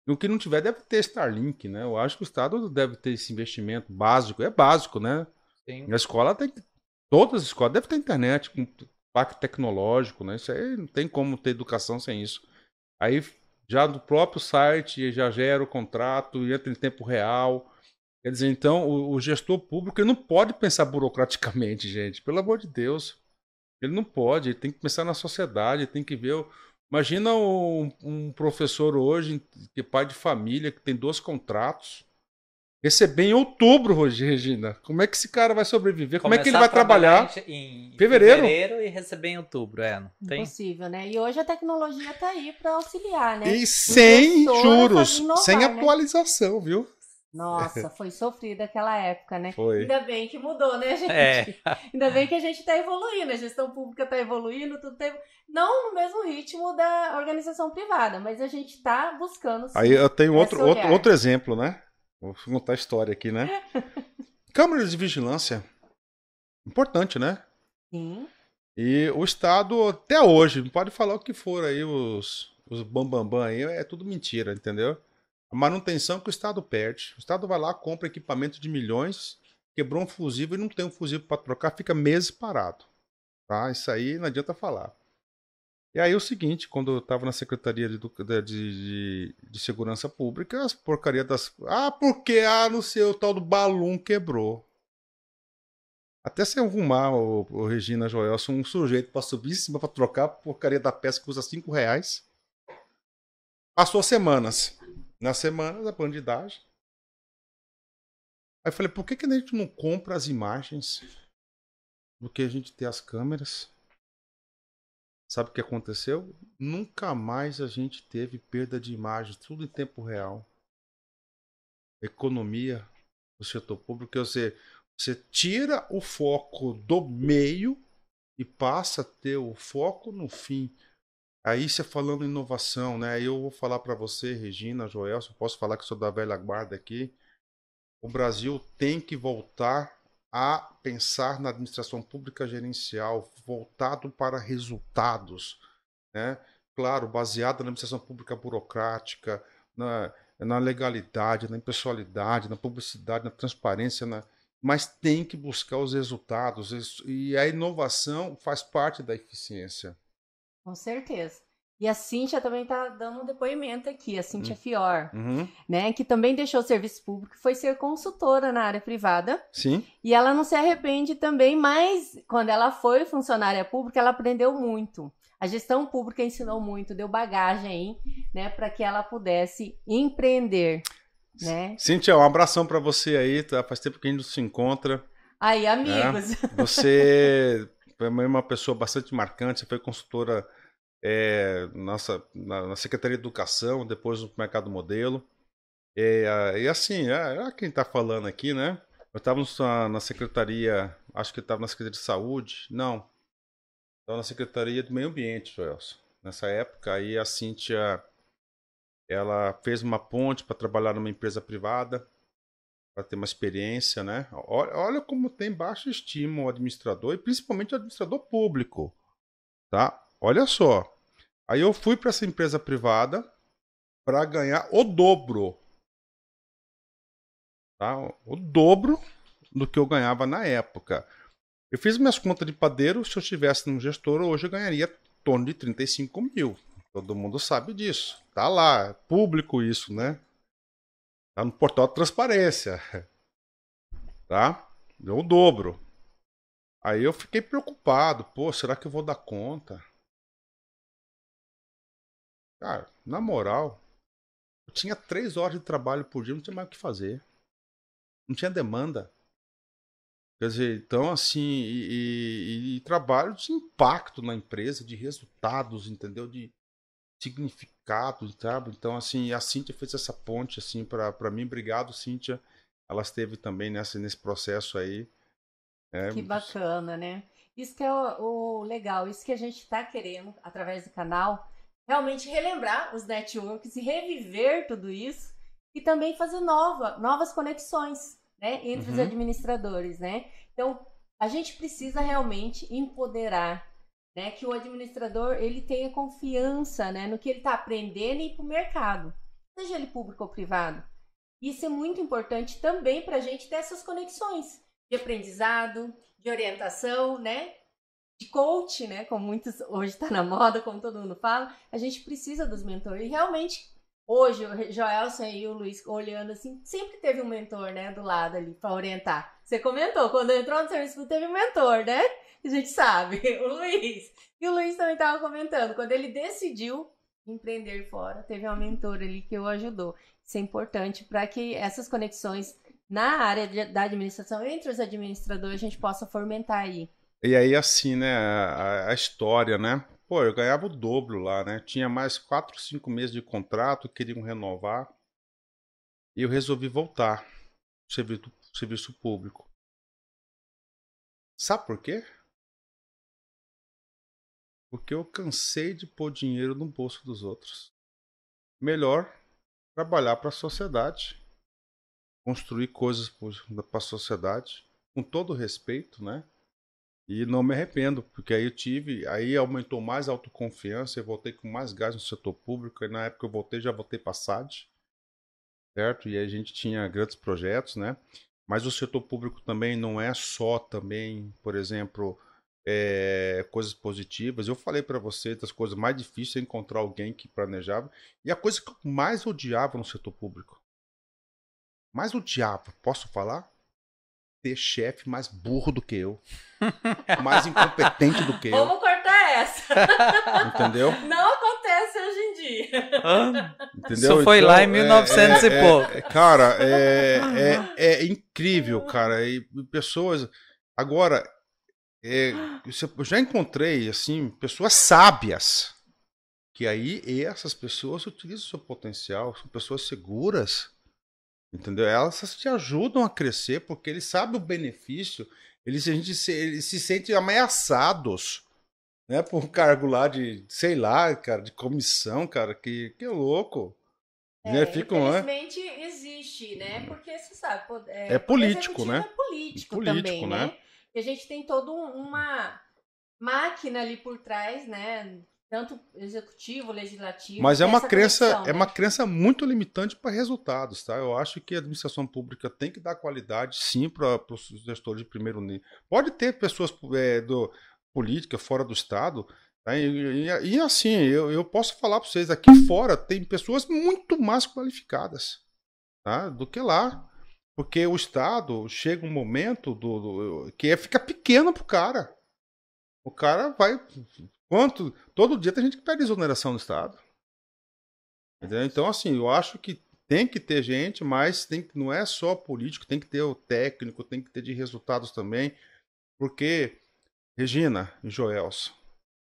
E o que não tiver deve ter Starlink, né? Eu acho que o Estado deve ter esse investimento básico. É básico, né? Sim. A escola tem. Todas as escolas devem ter internet, com parque tecnológico, né? Isso aí não tem como ter educação sem isso. Aí já do próprio site já gera o contrato, entra em tempo real Quer dizer, então, o, o gestor público não pode pensar burocraticamente, [LAUGHS] gente. Pelo amor de Deus. Ele não pode, ele tem que pensar na sociedade, tem que ver. O... Imagina um, um, professor hoje, que é pai de família, que tem dois contratos, receber em outubro, [LAUGHS] Regina. Como é que esse cara vai sobreviver? Como é que ele vai trabalhar? Em fevereiro? fevereiro e receber em outubro, é. Não tem... Impossível, né? E hoje a tecnologia está aí para auxiliar, né? E sem juros, inovar, sem né? atualização, né? viu? Nossa, foi sofrida aquela época, né? Foi. Ainda bem que mudou, né, gente? É. [LAUGHS] Ainda bem que a gente está evoluindo, a gestão pública está evoluindo, tudo tá... não no mesmo ritmo da organização privada, mas a gente está buscando. Sim, Aí eu tenho outro, outro, outro exemplo, né? Vou contar a história aqui, né? [LAUGHS] Câmeras de vigilância. Importante, né? Sim. E o Estado, até hoje, pode falar o que for aí, os, os bam, bam aí, é tudo mentira, entendeu? A manutenção que o Estado perde. O Estado vai lá, compra equipamento de milhões, quebrou um fusível e não tem um fusível para trocar, fica meses parado. Tá? Isso aí não adianta falar. E aí o seguinte, quando eu estava na Secretaria de, de, de, de, Segurança Pública, as porcarias das... Ah, porque ah, não sei, o tal do balão quebrou. Até se arrumar, o, o Regina Joelson, um sujeito para subir em cima para trocar a porcaria da peça que custa 5 reais. Passou semanas na semana da bandidagem. Aí eu falei, por que, que a gente não compra as imagens do que a gente tem as câmeras? Sabe o que aconteceu? Nunca mais a gente teve perda de imagem, tudo em tempo real. Economia do setor público, ou seja, você tira o foco do meio e passa a ter o foco no fim. Aí você falando em inovação, né? Eu vou falar para você, Regina, Joel, se eu posso falar que sou da velha guarda aqui. O Brasil tem que voltar a pensar na administração pública gerencial voltado para resultados, né? Claro, baseado na administração pública burocrática, na, na legalidade, na impessoalidade, na publicidade, na transparência, na, mas tem que buscar os resultados e a inovação faz parte da eficiência. Com certeza. E a Cintia também está dando um depoimento aqui, a Cintia uhum. Fior, uhum. né? Que também deixou o serviço público e foi ser consultora na área privada. Sim. E ela não se arrepende também, mas quando ela foi funcionária pública, ela aprendeu muito. A gestão pública ensinou muito, deu bagagem aí, né, para que ela pudesse empreender. Né? Cintia, um abração para você aí, tá? Faz tempo que a gente não se encontra. Aí, né? amigos. É, você é [LAUGHS] uma pessoa bastante marcante, você foi consultora é, nossa, na, na, Secretaria de Educação, depois no Mercado Modelo. É, e assim, é, é quem está falando aqui, né? Eu estava na, na, Secretaria, acho que estava na Secretaria de Saúde, não. Estava na Secretaria do Meio Ambiente, Joelson. Nessa época, aí a Cíntia, ela fez uma ponte para trabalhar numa empresa privada, para ter uma experiência, né? Olha, olha como tem baixo estímulo o administrador, e principalmente o administrador público, tá? Olha só, Aí eu fui para essa empresa privada para ganhar o dobro. Tá? O dobro do que eu ganhava na época. Eu fiz minhas contas de padeiro, se eu estivesse num gestor, hoje eu ganharia em torno de 35 mil. Todo mundo sabe disso. Tá lá, é público isso, né? Tá no portal de transparência. [LAUGHS] Tá? Deu o dobro. Aí eu fiquei preocupado. Pô, será que eu vou dar conta? Cara, na moral, eu tinha três horas de trabalho por dia, não tinha mais o que fazer. Não tinha demanda. Quer dizer, então assim, e, e, e de impacto na empresa, de resultados, entendeu? De significado, sabe? Então assim, a Cíntia fez essa ponte assim para mim, obrigado Cíntia. Ela esteve também nessa nesse processo aí. É, que bacana, né? Isso que é o, o legal, isso que a gente está querendo através do canal realmente relembrar os networks e reviver tudo isso e também fazer nova, novas conexões né, entre uhum. os administradores. Né? Então, a gente precisa realmente empoderar né, que o administrador ele tenha confiança né, no que ele está aprendendo e ir para o mercado, seja ele público ou privado. Isso é muito importante também para a gente ter essas conexões de aprendizado, de orientação, né? de coach, né? Como muitos hoje está na moda, como todo mundo fala, a gente precisa dos mentores. E realmente, hoje, o Joelson e o Luiz olhando assim, sempre teve um mentor, né, do lado ali para orientar. Você comentou, quando entrou no serviço teve um mentor, né? A gente sabe, [LAUGHS] o Luiz. E o Luiz também estava comentando, quando ele decidiu empreender fora, teve uma mentora ali que o ajudou. Isso é importante para que essas conexões na área da administração, entre os administradores, a gente possa fomentar aí e aí, assim, né, a, a história, né? Pô, eu ganhava o dobro lá, né? Tinha mais 4, 5 meses de contrato, queriam renovar. E eu resolvi voltar pro serviço, serviço público. Sabe por quê? Porque eu cansei de pôr dinheiro no bolso dos outros. Melhor trabalhar para a sociedade, construir coisas para a sociedade, com todo respeito, né? E não me arrependo, porque aí eu tive, aí aumentou mais a autoconfiança, eu voltei com mais gás no setor público, e na época que eu voltei, já voltei passado certo? E aí a gente tinha grandes projetos, né? Mas o setor público também não é só também, por exemplo, é, coisas positivas. Eu falei para vocês das coisas mais difíceis encontrar alguém que planejava. E a coisa que eu mais odiava no setor público, mais odiava, posso falar? ter chefe mais burro do que eu, mais incompetente do que eu. Vamos cortar essa. Entendeu? Não acontece hoje em dia. Entendeu? Isso foi então, lá em 1900 então, é, é, e é, pouco. É, cara, é, é, é, incrível, cara. E pessoas. Agora, é, eu já encontrei, assim, pessoas sábias. Que aí essas pessoas utilizam o seu potencial, são pessoas seguras Entendeu? Elas te ajudam a crescer porque eles sabem o benefício, eles, a gente se, eles se sentem ameaçados né, por um cargo lá de, sei lá, cara, de comissão, cara, que, que louco. É, né? Ficam, né? infelizmente né? existe, né? Porque você sabe, é, é político, né? É político, político também, né? né? E a gente tem toda uma máquina ali por trás, né? tanto executivo, legislativo. Mas é uma crença, é né? é uma crença muito limitante para resultados, tá? Eu acho que a administração pública tem que dar qualidade, sim, para os gestores de primeiro nível. Pode ter pessoas é, do política fora do estado. Tá? E, e, e, assim, eu, eu posso falar para vocês, aqui fora tem pessoas muito mais qualificadas tá? do que lá. Porque o Estado chega um momento do, do que é, fica pequeno para o cara. O cara vai. Quanto? Todo dia tem gente que pede exoneração do Estado. Entendeu? Então, assim, eu acho que tem que ter gente, mas tem, não é só político, tem que ter o técnico, tem que ter de resultados também. Porque, Regina e Joelson,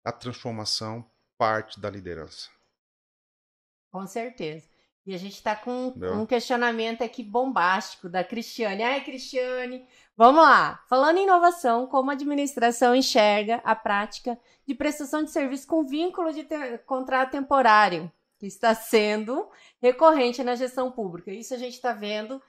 a transformação parte da liderança. Com certeza. E a gente está com Não. um questionamento aqui bombástico da Cristiane. Ai, Cristiane, vamos lá. Falando em inovação, como a administração enxerga a prática de prestação de serviço com vínculo de te contrato temporário, que está sendo recorrente na gestão pública? Isso a gente está vendo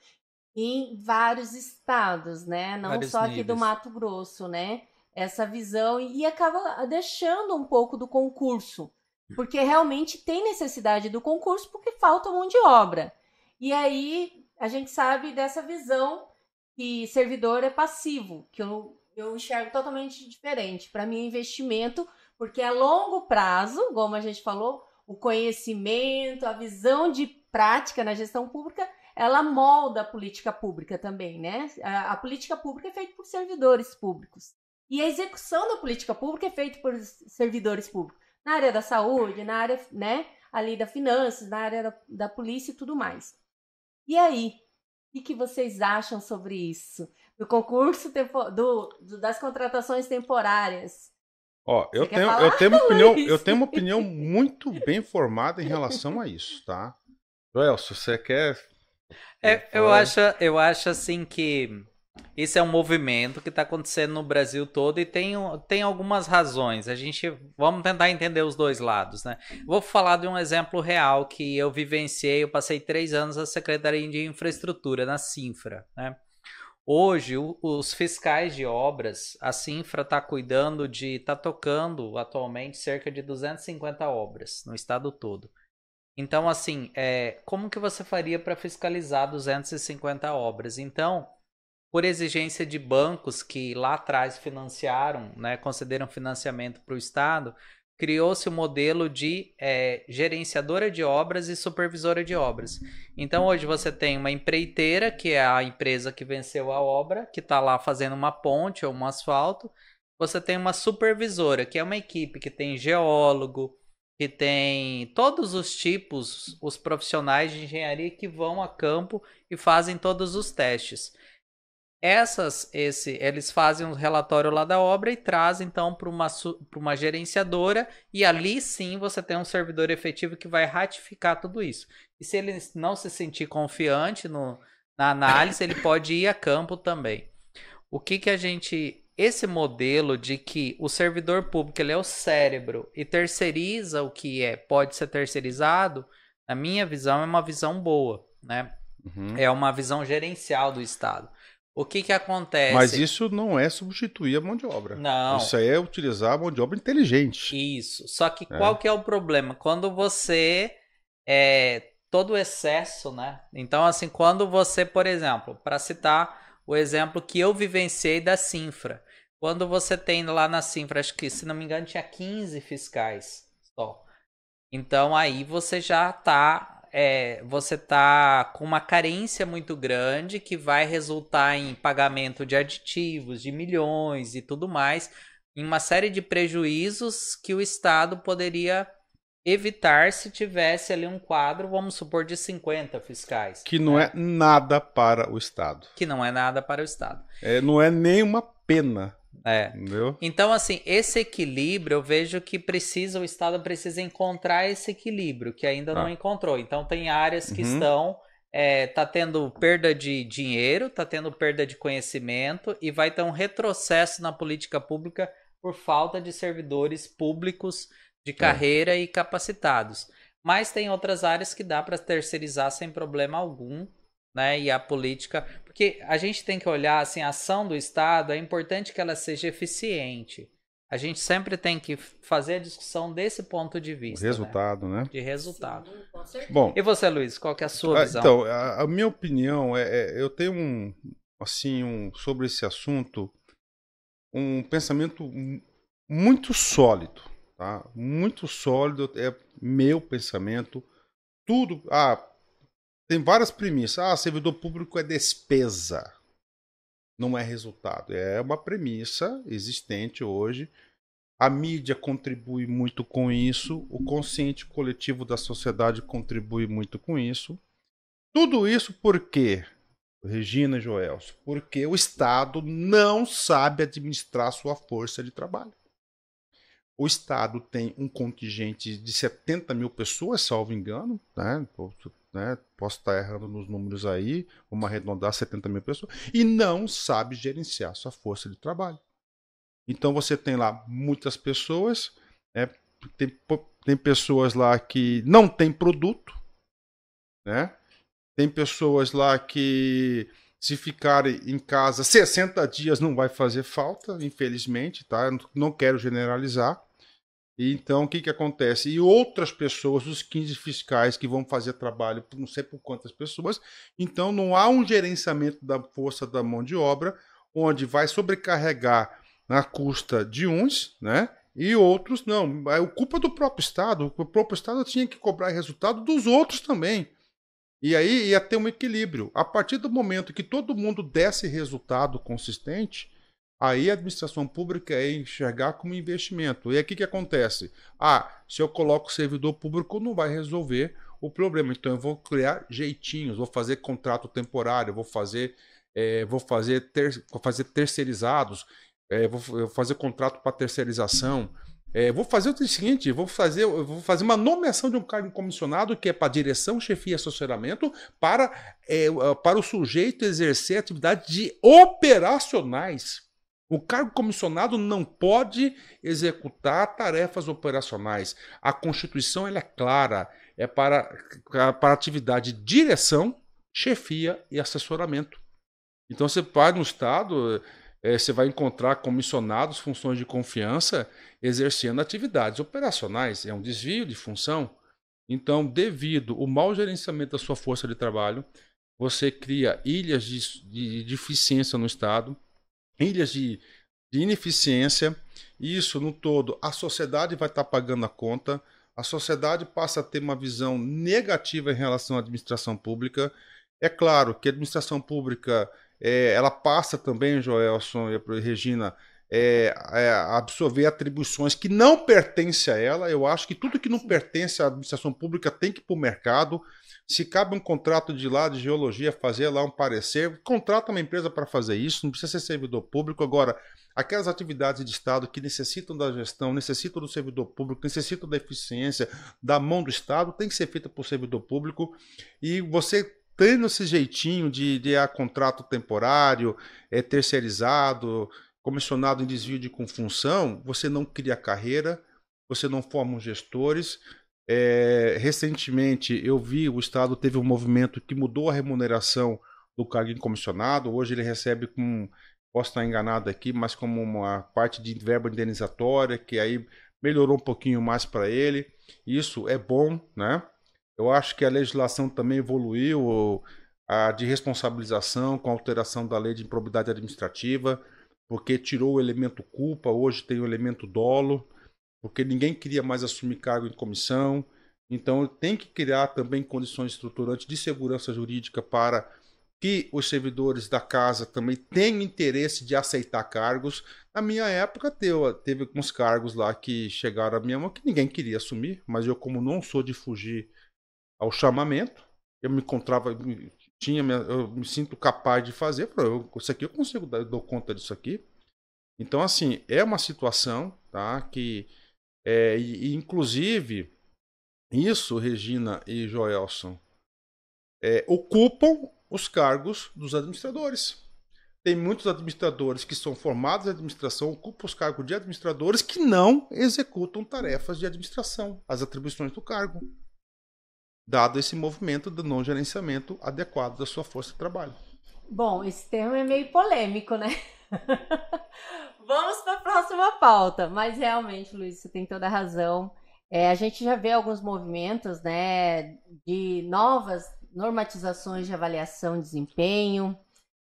em vários estados, né? Não vários só aqui níveis. do Mato Grosso, né? Essa visão e acaba deixando um pouco do concurso porque realmente tem necessidade do concurso, porque falta mão de obra. E aí a gente sabe dessa visão que servidor é passivo, que eu, eu enxergo totalmente diferente. Para mim, é investimento, porque a é longo prazo, como a gente falou, o conhecimento, a visão de prática na gestão pública ela molda a política pública também, né? A, a, política pública é feita por servidores públicos. E a execução da política pública é feita por servidores públicos na área da saúde, na área, né, ali da finanças, na área da, da polícia e tudo mais. E aí, o que vocês acham sobre isso? Do concurso tempo, do, do, das contratações temporárias. Ó, eu tenho, eu, tenho uma [LAUGHS] opinião, eu tenho uma opinião muito bem formada em relação a isso, tá? Joel, se você quer. É, eu, acho, eu acho assim que isso é um movimento que está acontecendo no Brasil todo e tem, tem algumas razões. A gente vamos tentar entender os dois lados, né? Vou falar de um exemplo real que eu vivenciei. Eu passei três anos na Secretaria de Infraestrutura, na Sinfra, né? Hoje, os fiscais de obras, a Sinfra está cuidando de, está tocando atualmente cerca de 250 obras no estado todo. Então, assim, é, como que você faria para fiscalizar 250 obras? Então, por exigência de bancos que lá atrás financiaram, né, concederam financiamento para o Estado, criou-se o um modelo de é, gerenciadora de obras e supervisora de obras. Então hoje você tem uma empreiteira, que é a empresa que venceu a obra, que está lá fazendo uma ponte ou um asfalto. Você tem uma supervisora, que é uma equipe que tem geólogo, que tem todos os tipos, os profissionais de engenharia que vão a campo e fazem todos os testes. Essas, esse, eles fazem um relatório lá da obra e trazem então para uma, para uma gerenciadora e ali sim você tem um servidor efetivo que vai ratificar tudo isso. E se ele não se sentir confiante no, na análise, ele pode ir a campo também. O que que a gente esse modelo de que o servidor público ele é o cérebro e terceiriza o que é pode ser terceirizado, na minha visão é uma visão boa, né? Uhum. É uma visão gerencial do Estado. O que que acontece? Mas isso não é substituir a mão de obra. Não. Isso é utilizar a mão de obra inteligente. Isso. Só que é. qual que é o problema? Quando você é todo o excesso, né? Então assim, quando você, por exemplo, para citar o exemplo que eu vivenciei da Sinfra, quando você tem lá na Sinfra, acho que se não me engano tinha 15 fiscais só. Então aí você já está é, você tá com uma carência muito grande que vai resultar em pagamento de aditivos, de milhões e tudo mais, em uma série de prejuízos que o Estado poderia evitar se tivesse ali um quadro, vamos supor, de 50 fiscais. Que não né? é nada para o Estado. Que não é nada para o Estado. É, não é nenhuma pena é. Entendeu? Então, assim, esse equilíbrio, eu vejo que precisa, o Estado precisa encontrar esse equilíbrio, que ainda ah. não tá. encontrou. Então, tem áreas que uhum. estão. É, tá tendo perda de dinheiro, tá tendo perda de conhecimento e vai ter um retrocesso na política pública por falta de servidores públicos de é. carreira é. e capacitados. Mas tem outras áreas que dá para terceirizar sem problema algum né? E a política, porque a gente tem que olhar assim, a ação do Estado é importante que ela seja eficiente. A gente sempre tem que fazer a discussão desse ponto de vista. Né? Resultado, né? né? De resultado. Sim, Bom. E você, Luiz, qual que é a sua ah, visão? Então, a, a minha opinião é, é, eu tenho um assim um sobre esse assunto um pensamento muito sólido, tá? Muito sólido é meu pensamento. Tudo, ah, tem várias premissas. Ah, servidor público é despesa. Não é resultado. É uma premissa existente hoje. A mídia contribui muito com isso. O consciente coletivo da sociedade contribui muito com isso. Tudo isso porque, Regina Joelso, porque o Estado não sabe administrar sua força de trabalho. O Estado tem um contingente de 70 mil pessoas, salvo engano, né? Então, né? Posso estar errando nos números aí, vamos arredondar 70 mil pessoas, e não sabe gerenciar sua força de trabalho. Então você tem lá muitas pessoas, né? tem, tem pessoas lá que não tem produto, né? Tem pessoas lá que se ficarem em casa 60 dias não vai fazer falta, infelizmente, tá? Eu não quero generalizar, então, o que, que acontece? E outras pessoas, os 15 fiscais que vão fazer trabalho, não sei por quantas pessoas, então não há um gerenciamento da força da mão de obra, onde vai sobrecarregar na custa de uns, né? E outros não. É culpa do próprio Estado. O próprio Estado tinha que cobrar resultado dos outros também. E aí ia ter um equilíbrio. A partir do momento que todo mundo desse resultado consistente, Aí a administração pública é enxergar como investimento. E aqui que acontece? Ah, se eu coloco servidor público, não vai resolver o problema. Então eu vou criar jeitinhos, vou fazer contrato temporário, vou fazer, é, vou fazer, ter, vou fazer terceirizados, é, vou, vou, fazer contrato para terceirização. É, vou fazer o seguinte, vou fazer, vou fazer uma nomeação de um cargo comissionado que é para direção, chefia e assessoramento para, para o sujeito exercer atividade de operacionais o cargo comissionado não pode executar tarefas operacionais. A Constituição é clara, é para, para atividade de direção, chefia e assessoramento. Então você vai no Estado, é, você vai encontrar comissionados, funções de confiança, exercendo atividades operacionais. É um desvio de função. Então, devido ao mau gerenciamento da sua força de trabalho, você cria ilhas de, de deficiência no Estado ilhas de, de ineficiência. Isso no todo, a sociedade vai estar tá pagando a conta, a sociedade passa a ter uma visão negativa em relação à administração pública. É claro que a administração pública é, ela passa também, Joelson e Regina, é, é, absorver atribuições que não pertencem a ela. Eu acho que tudo que não pertence à administração pública tem que ir para o mercado. Se cabe um contrato de lá de geologia fazer lá um parecer, contrata uma empresa para fazer isso, não precisa ser servidor público. Agora, aquelas atividades de Estado que necessitam da gestão, necessitam do servidor público, necessitam da eficiência, da mão do Estado, tem que ser feita por servidor público. E você tendo esse jeitinho de, de a contrato temporário, é terceirizado, comissionado em desvio de função, você não cria carreira, você não forma os gestores, é, recentemente eu vi o Estado teve um movimento que mudou a remuneração do cargo de comissionado. Hoje ele recebe com, posso estar enganado aqui, mas como uma parte de verba indenizatória, que aí melhorou um pouquinho mais para ele. Isso é bom, né? Eu acho que a legislação também evoluiu, a de responsabilização com a alteração da lei de improbidade administrativa, porque tirou o elemento culpa, hoje tem o elemento dolo porque ninguém queria mais assumir cargo em comissão. Então, tem que criar também condições estruturantes de segurança jurídica para que os servidores da casa também tenham interesse de aceitar cargos. Na minha época, teve, teve alguns cargos lá que chegaram à minha mão que ninguém queria assumir, mas eu, como não sou de fugir ao chamamento, eu me encontrava, tinha, eu me sinto capaz de fazer, eu, isso aqui eu consigo, eu dou conta disso aqui. Então, assim, é uma situação tá, que é, e, e, inclusive, isso, Regina e Joelson, é, ocupam os cargos dos administradores. Tem muitos administradores que são formados em administração, ocupam os cargos de administradores que não executam tarefas de administração, as atribuições do cargo, dado esse movimento do não gerenciamento adequado da sua força de trabalho. Bom, esse termo é meio polêmico, né? [LAUGHS] Vamos para a próxima pauta. Mas realmente, Luiz, você tem toda a razão. É, a gente já vê alguns movimentos né, de novas normatizações de avaliação de desempenho,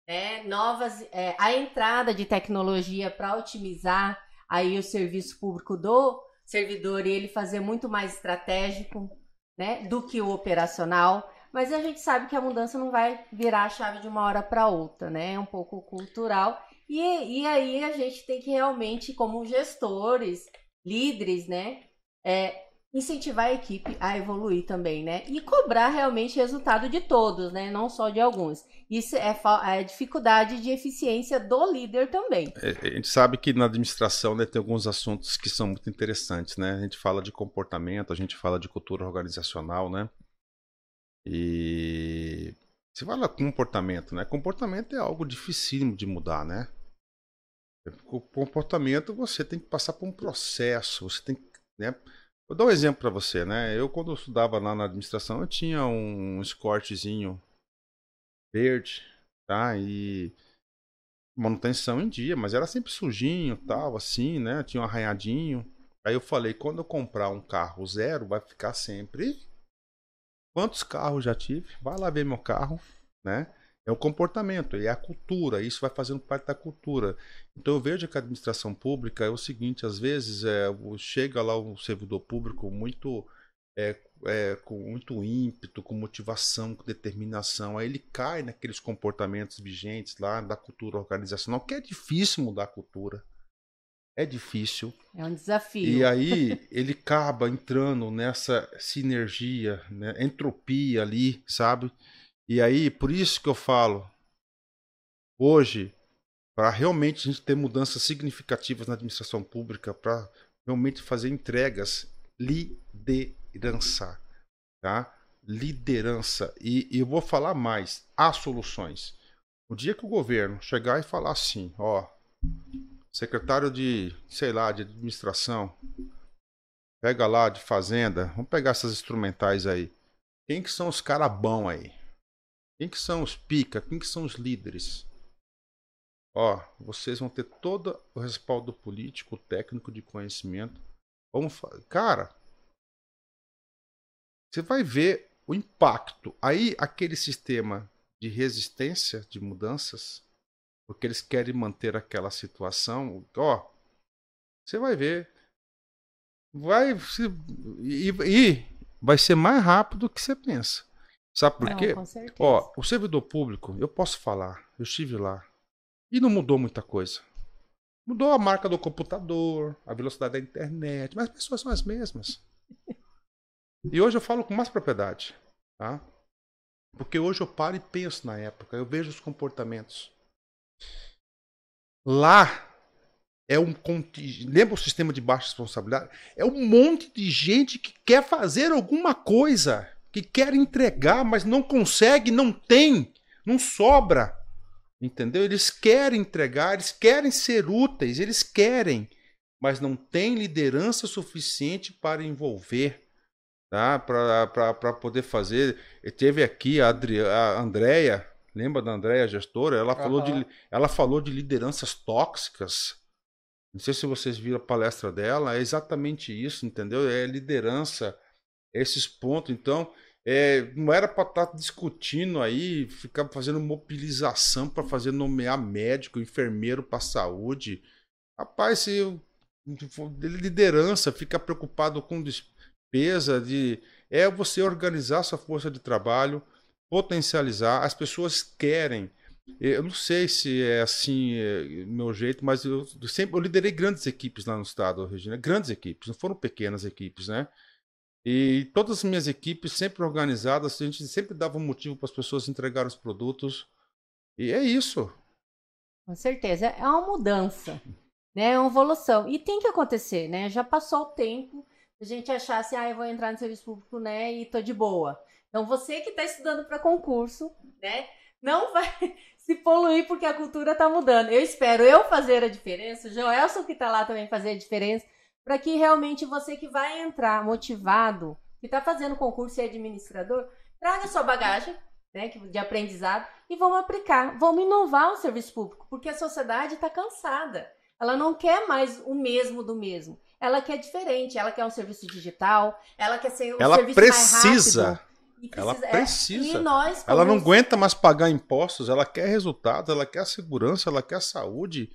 né, novas, é, a entrada de tecnologia para otimizar aí o serviço público do servidor e ele fazer muito mais estratégico né, do que o operacional. Mas a gente sabe que a mudança não vai virar a chave de uma hora para outra, né? É um pouco cultural. E, e aí a gente tem que realmente, como gestores, líderes, né? É, incentivar a equipe a evoluir também, né? E cobrar realmente resultado de todos, né? Não só de alguns. Isso é, é a dificuldade de eficiência do líder também. É, a gente sabe que na administração né, tem alguns assuntos que são muito interessantes, né? A gente fala de comportamento, a gente fala de cultura organizacional, né? E se fala comportamento, né? Comportamento é algo dificílimo de mudar, né? O comportamento você tem que passar por um processo, você tem que, né? Vou dar um exemplo para você, né? Eu quando eu estudava lá na administração, eu tinha um escortezinho verde, tá? E manutenção em dia, mas era sempre sujinho, tal, assim, né? Tinha um arranhadinho. Aí eu falei, quando eu comprar um carro zero, vai ficar sempre. Quantos carros já tive? Vai lá ver meu carro, né? É o comportamento, é a cultura, isso vai fazendo parte da cultura. Então eu vejo que a administração pública é o seguinte, às vezes é, chega lá um servidor público muito é, é, com muito ímpeto, com motivação, com determinação, aí ele cai naqueles comportamentos vigentes lá da cultura organizacional, que é difícil mudar a cultura. É difícil. É um desafio. E aí [LAUGHS] ele acaba entrando nessa sinergia, né, entropia ali, sabe? E aí, por isso que eu falo, hoje, para realmente a gente ter mudanças significativas na administração pública, para realmente fazer entregas, liderança, tá? Liderança. E, e eu vou falar mais, há soluções. O dia que o governo chegar e falar assim, ó, secretário de, sei lá, de administração, pega lá de fazenda, vamos pegar essas instrumentais aí. Quem que são os caras bons aí? Quem que são os pica? Quem que são os líderes? Ó, vocês vão ter todo o respaldo político, técnico de conhecimento. Vamos, cara, você vai ver o impacto. Aí aquele sistema de resistência de mudanças, porque eles querem manter aquela situação, ó, você vai ver vai e, e vai ser mais rápido do que você pensa. Sabe por não, quê? Ó, o servidor público, eu posso falar, eu estive lá. E não mudou muita coisa. Mudou a marca do computador, a velocidade da internet, mas as pessoas são as mesmas. [LAUGHS] e hoje eu falo com mais propriedade, tá? Porque hoje eu paro e penso na época, eu vejo os comportamentos. Lá é um lembra o sistema de baixa responsabilidade? É um monte de gente que quer fazer alguma coisa que quer entregar, mas não consegue, não tem, não sobra. Entendeu? Eles querem entregar, eles querem ser úteis, eles querem, mas não tem liderança suficiente para envolver, tá? para poder fazer. Teve aqui a, a Andrea, lembra da Andrea, gestora? Ela, uhum. falou de, ela falou de lideranças tóxicas. Não sei se vocês viram a palestra dela, é exatamente isso, entendeu? É liderança, esses pontos. Então, é, não era para estar tá discutindo aí, ficar fazendo mobilização para fazer nomear médico, enfermeiro para saúde. Rapaz, se liderança fica preocupado com despesa de é você organizar sua força de trabalho, potencializar. As pessoas querem. Eu não sei se é assim é, meu jeito, mas eu sempre eu liderei grandes equipes lá no estado, Regina, grandes equipes, não foram pequenas equipes, né? E todas as minhas equipes sempre organizadas, a gente sempre dava um motivo para as pessoas entregar os produtos. E é isso. Com certeza, é uma mudança, né? É uma evolução. E tem que acontecer, né? Já passou o tempo, a gente achar assim, ah, eu vou entrar no serviço público, né? E tô de boa. Então você que está estudando para concurso, né? Não vai [LAUGHS] se poluir porque a cultura está mudando. Eu espero eu fazer a diferença, o Joelson que está lá também fazer a diferença para que realmente você que vai entrar motivado, que está fazendo concurso e é administrador, traga sua bagagem né, de aprendizado e vamos aplicar, vamos inovar o serviço público, porque a sociedade está cansada. Ela não quer mais o mesmo do mesmo. Ela quer diferente, ela quer um serviço digital, ela quer ser um ela serviço precisa. mais rápido. Precisa, ela precisa. É, nós, ela não aguenta mais pagar impostos, ela quer resultados, ela quer a segurança, ela quer a saúde.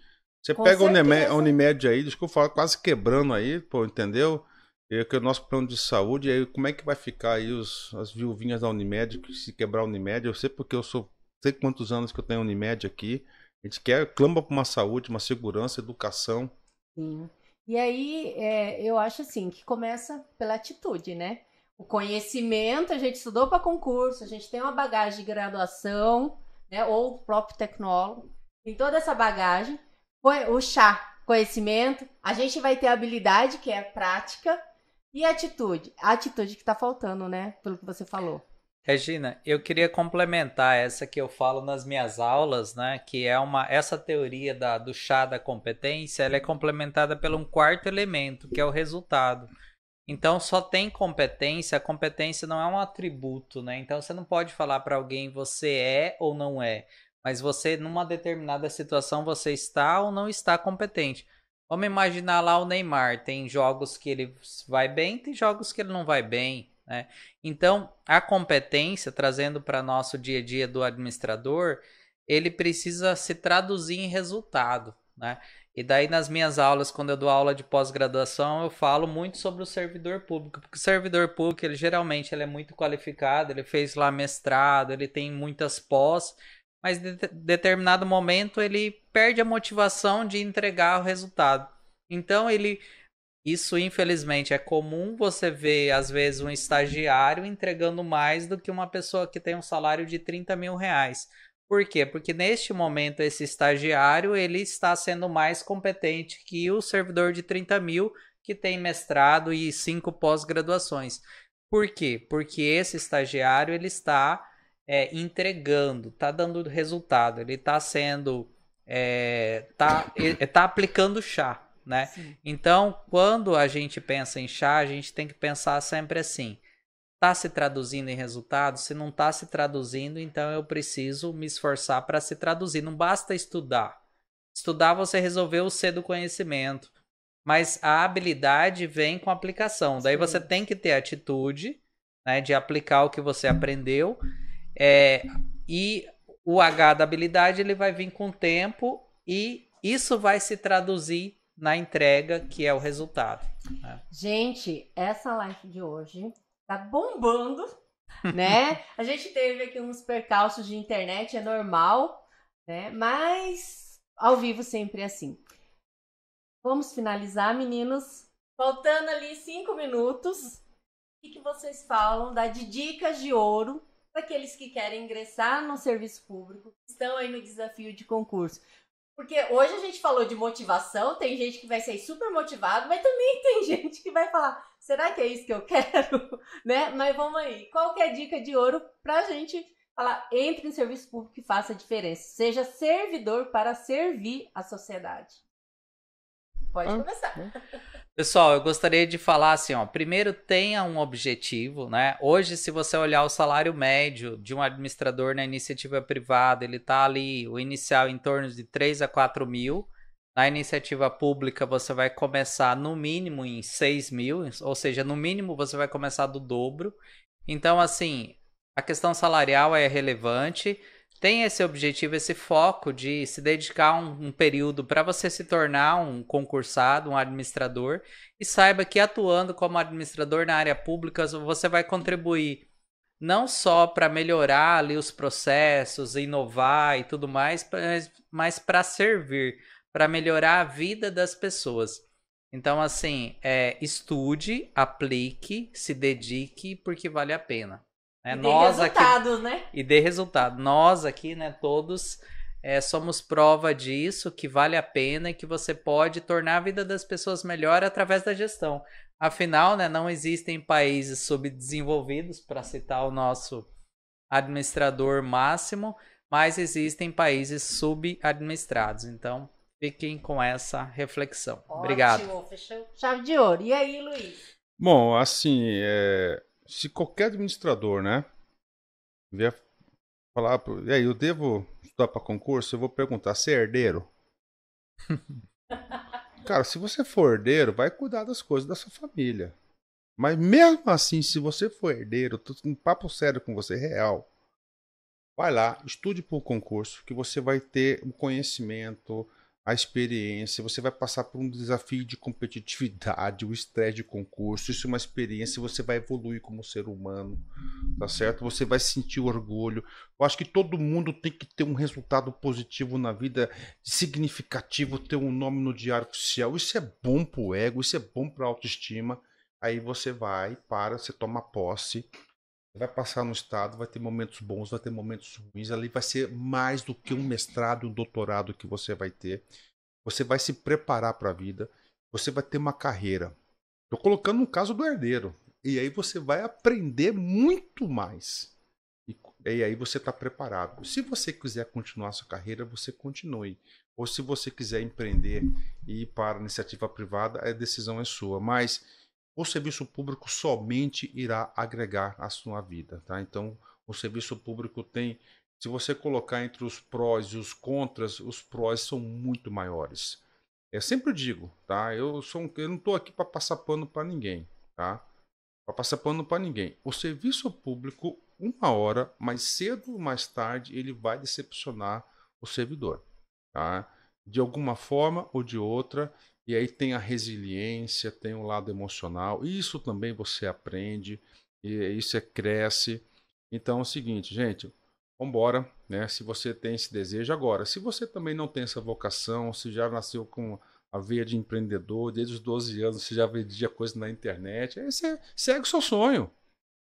Você Com pega certeza. a Unimed aí, desculpa falar, quase quebrando aí, pô, entendeu? E, é que é o nosso plano de saúde, aí como é que vai ficar aí os, as viuvinhas da Unimed, que se quebrar a Unimed, eu sei porque eu sou, sei quantos anos que eu tenho Unimed aqui, a gente quer, clama por uma saúde, uma segurança, educação. Sim. E aí, é, eu acho assim, que começa pela atitude, né? O conhecimento, a gente estudou para concurso, a gente tem uma bagagem de graduação, né? Ou próprio tecnólogo, tem toda essa bagagem, o chá, conhecimento, a gente vai ter habilidade, que é prática, e atitude. A atitude que está faltando, né? Pelo que você falou. Regina, eu queria complementar essa que eu falo nas minhas aulas, né? Que é uma essa teoria da, do chá da competência, ela é complementada pelo um quarto elemento, que é o resultado. Então só tem competência, a competência não é um atributo, né? Então você não pode falar para alguém você é ou não é. Mas você, numa determinada situação, você está ou não está competente. Vamos imaginar lá o Neymar. Tem jogos que ele vai bem, tem jogos que ele não vai bem. Né? Então, a competência, trazendo para nosso dia a dia do administrador, ele precisa se traduzir em resultado. Né? E daí nas minhas aulas, quando eu dou aula de pós-graduação, eu falo muito sobre o servidor público, porque o servidor público, ele geralmente ele é muito qualificado, ele fez lá mestrado, ele tem muitas pós, mas em de determinado momento ele perde a motivação de entregar o resultado. Então ele isso infelizmente é comum você ver às vezes um estagiário entregando mais do que uma pessoa que tem um salário de 30 mil reais. Por quê? Porque neste momento esse estagiário ele está sendo mais competente que o servidor de 30 mil que tem mestrado e cinco pós-graduações. Por quê? Porque esse estagiário ele está é, entregando, está dando resultado, ele está sendo. está é, é, tá aplicando chá. Né? Então, quando a gente pensa em chá, a gente tem que pensar sempre assim: está se traduzindo em resultado? Se não está se traduzindo, então eu preciso me esforçar para se traduzir. Não basta estudar. Estudar você resolveu o C do conhecimento, mas a habilidade vem com aplicação. Daí você tem que ter atitude né, de aplicar o que você aprendeu é, e o H da habilidade ele vai vir com tempo e isso vai se traduzir na entrega, que é o resultado. Né? Gente, essa live de hoje tá bombando, [LAUGHS] né? A gente teve aqui uns percalços de internet, é normal, né? Mas ao vivo sempre é assim. Vamos finalizar, meninos. Faltando ali cinco minutos, o que, vocês falam Dá de dicas de ouro daqueles que querem ingressar no serviço público, estão aí no desafio de concurso. Porque hoje a gente falou de motivação, tem gente que vai ser super motivado, mas também tem [LAUGHS] gente que vai falar: será que é isso que eu quero? [LAUGHS] né? Mas vamos aí. Qual que é a dica de ouro para a gente falar? Entre no serviço público e faça a diferença. Seja servidor para servir a sociedade. Pode hum. começar. [LAUGHS] Pessoal, eu gostaria de falar assim, ó, primeiro tenha um objetivo, né? Hoje, se você olhar o salário médio de um administrador na iniciativa privada, ele tá ali, o inicial em torno de 3 a 4 mil. Na iniciativa pública, você vai começar no mínimo em 6 mil, ou seja, no mínimo você vai começar do dobro. Então, assim, a questão salarial é relevante tem esse objetivo, esse foco de se dedicar um, um período para você se tornar um concursado, um administrador, e saiba que atuando como administrador na área pública, você vai contribuir não só para melhorar ali os processos, inovar e tudo mais, mas para servir, para melhorar a vida das pessoas. Então, assim, é, estude, aplique, se dedique, porque vale a pena. Né? e nós resultado, aqui, né? E dê resultado. Nós aqui, né, todos é, somos prova disso, que vale a pena e que você pode tornar a vida das pessoas melhor através da gestão. Afinal, né, não existem países subdesenvolvidos, para citar o nosso administrador máximo, mas existem países subadministrados. Então, fiquem com essa reflexão. Ótimo, Obrigado. Fechou chave de ouro. E aí, Luiz? Bom, assim, é, se qualquer administrador, né, vier falar, e aí, eu devo estudar para concurso, eu vou perguntar, você é herdeiro? [LAUGHS] Cara, se você for herdeiro, vai cuidar das coisas da sua família. Mas mesmo assim, se você for herdeiro, tô um papo sério com você, real. Vai lá, estude para o concurso, que você vai ter o um conhecimento, a experiência, você vai passar por um desafio de competitividade, [LAUGHS] o estresse de concurso, isso é uma experiência, você vai evoluir como ser humano, tá certo? Você vai sentir orgulho. Eu acho que todo mundo tem que ter um resultado positivo na vida, significativo, ter um nome no diário oficial. Isso é bom pro ego, isso é bom pra autoestima. Aí você vai, para, você toma posse, vai passar no estado, vai ter momentos bons, vai ter momentos ruins, ali vai ser mais do que um mestrado, um doutorado que você vai ter. Você vai se preparar para a vida, você vai ter uma carreira. Estou colocando no caso do herdeiro. E aí você vai aprender muito mais. E, e aí você está preparado. Se você quiser continuar sua carreira, você continue. Ou se você quiser empreender e ir para a iniciativa privada, a decisão é sua. Mas o serviço público somente irá agregar à sua vida, tá? Então, o serviço público tem, se você colocar entre os prós e os contras, os prós são muito maiores. Eu é, sempre digo, tá? Eu sou, um, eu não estou aqui para passar pano para ninguém, tá? Para passar pano para ninguém. O serviço público, uma hora, mais cedo ou mais tarde, ele vai decepcionar o servidor, tá? De alguma forma ou de outra, e aí tem a resiliência, tem o lado emocional. Isso também você aprende, e isso é cresce. Então é o seguinte, gente, embora né? Se você tem esse desejo agora. Se você também não tem essa vocação, se já nasceu com a veia de empreendedor, desde os 12 anos se já vendia coisa na internet, aí você segue o seu sonho,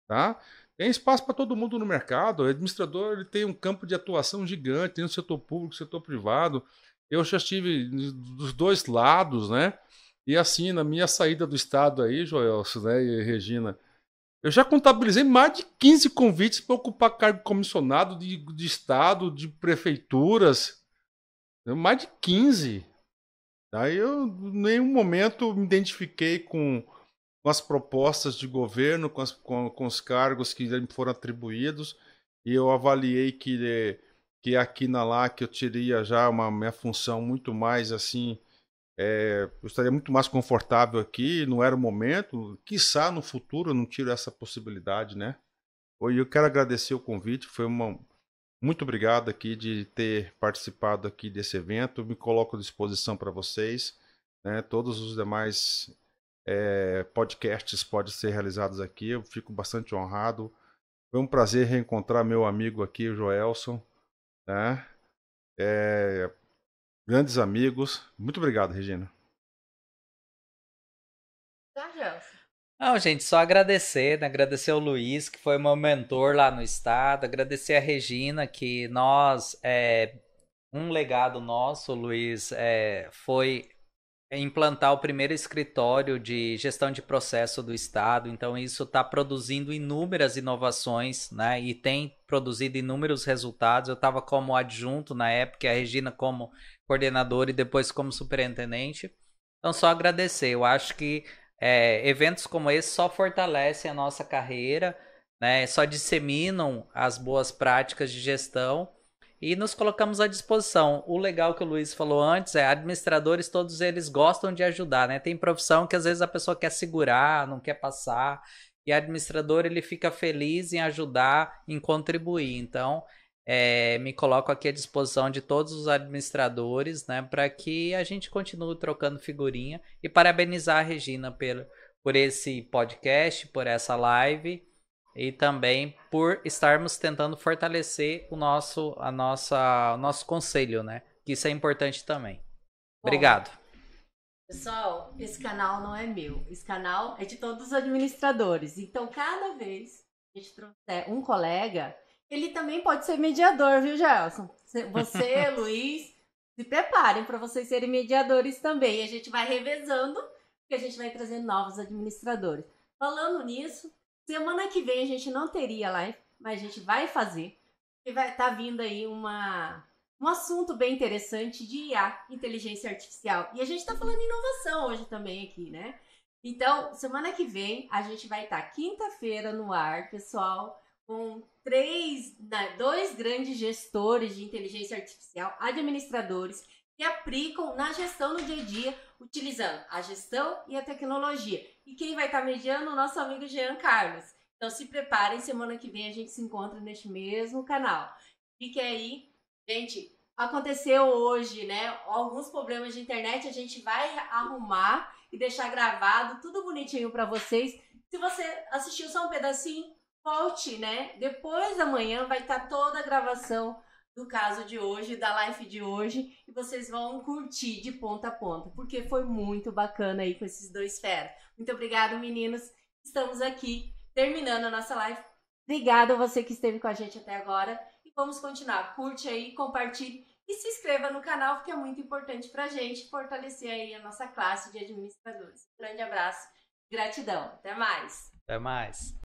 tá? Tem espaço para todo mundo no mercado. O administrador ele tem um campo de atuação gigante, tem o setor público, setor privado. Eu já estive dos dois lados, né? E assim, na minha saída do estado aí, Joelson né, e Regina, eu já contabilizei mais de 15 convites para ocupar cargo comissionado de, de estado, de prefeituras. Mais de 15. Aí eu, em nenhum momento, me identifiquei com, com as propostas de governo, com, as, com, com, os cargos que foram atribuídos, e eu avaliei que eh, que é aqui na LAC eu teria já uma minha função muito mais assim. É, eu estaria muito mais confortável aqui, não era o momento. Quiçá no futuro eu não tiro essa possibilidade, né? E eu quero agradecer o convite, foi uma. Muito obrigado aqui de ter participado aqui desse evento. Me coloco à disposição para vocês. Né? Todos os demais é, podcasts podem ser realizados aqui. Eu fico bastante honrado. Foi um prazer reencontrar meu amigo aqui, o Joelson. Né? É, grandes amigos. Muito obrigado, Regina. Não, gente, só agradecer, né? agradecer ao Luiz, que foi meu mentor lá no estado, agradecer a Regina, que nós, é, um legado nosso, o Luiz é, foi é implantar o primeiro escritório de gestão de processo do Estado. Então, isso está produzindo inúmeras inovações né? e tem produzido inúmeros resultados. Eu estava como adjunto na época, a Regina como coordenadora e depois como superintendente. Então, só agradecer. Eu acho que é, eventos como esse só fortalecem a nossa carreira, né? só disseminam as boas práticas de gestão e nos colocamos à disposição. O legal que o Luiz falou antes é administradores, todos eles gostam de ajudar, né? Tem profissão que às vezes a pessoa quer segurar, não quer passar, e administrador ele fica feliz em ajudar, em contribuir. Então, é, me coloco aqui à disposição de todos os administradores, né? Para que a gente continue trocando figurinha e parabenizar a Regina pelo, por esse podcast, por essa live e também por estarmos tentando fortalecer o nosso, a nossa, o nosso conselho, né? Que isso é importante também. Obrigado. pessoal, esse canal não é meu. Esse canal é de todos os administradores. Então, cada vez que a gente trouxer um colega, ele também pode ser mediador, viu, Gelson? Você, [LAUGHS] Luiz, se preparem para vocês serem mediadores também. E a gente vai revezando, porque a gente vai trazendo novos administradores. Falando nisso, Semana que vem a gente não teria live, mas a gente vai fazer. E vai estar tá vindo aí uma, um assunto bem interessante de IA, inteligência artificial. E a gente está falando inovação hoje também aqui, né? Então, semana que vem a gente vai estar tá quinta-feira no ar, pessoal, com três, né, dois grandes gestores de inteligência artificial, administradores e aplicam na gestão no dia a dia, utilizando a gestão e a tecnologia. E quem vai estar mediando? O nosso amigo Jean Carlos. Então se preparem, semana que vem a gente se encontra neste mesmo canal. Fique aí. Gente, aconteceu hoje, né? Alguns problemas de internet a gente vai arrumar e deixar gravado tudo bonitinho para vocês. Se você assistiu só um pedacinho, volte, né? Depois amanhã vai estar toda a gravação do caso de hoje, da live de hoje, e vocês vão curtir de ponta a ponta, porque foi muito bacana aí com esses dois feras. Muito obrigado, meninos. Estamos aqui terminando a nossa live. Obrigado a você que esteve com a gente até agora e vamos continuar. Curte aí, compartilhe e se inscreva no canal, porque é muito importante pra gente fortalecer aí a nossa classe de administradores. grande abraço, gratidão. Até mais. Até mais.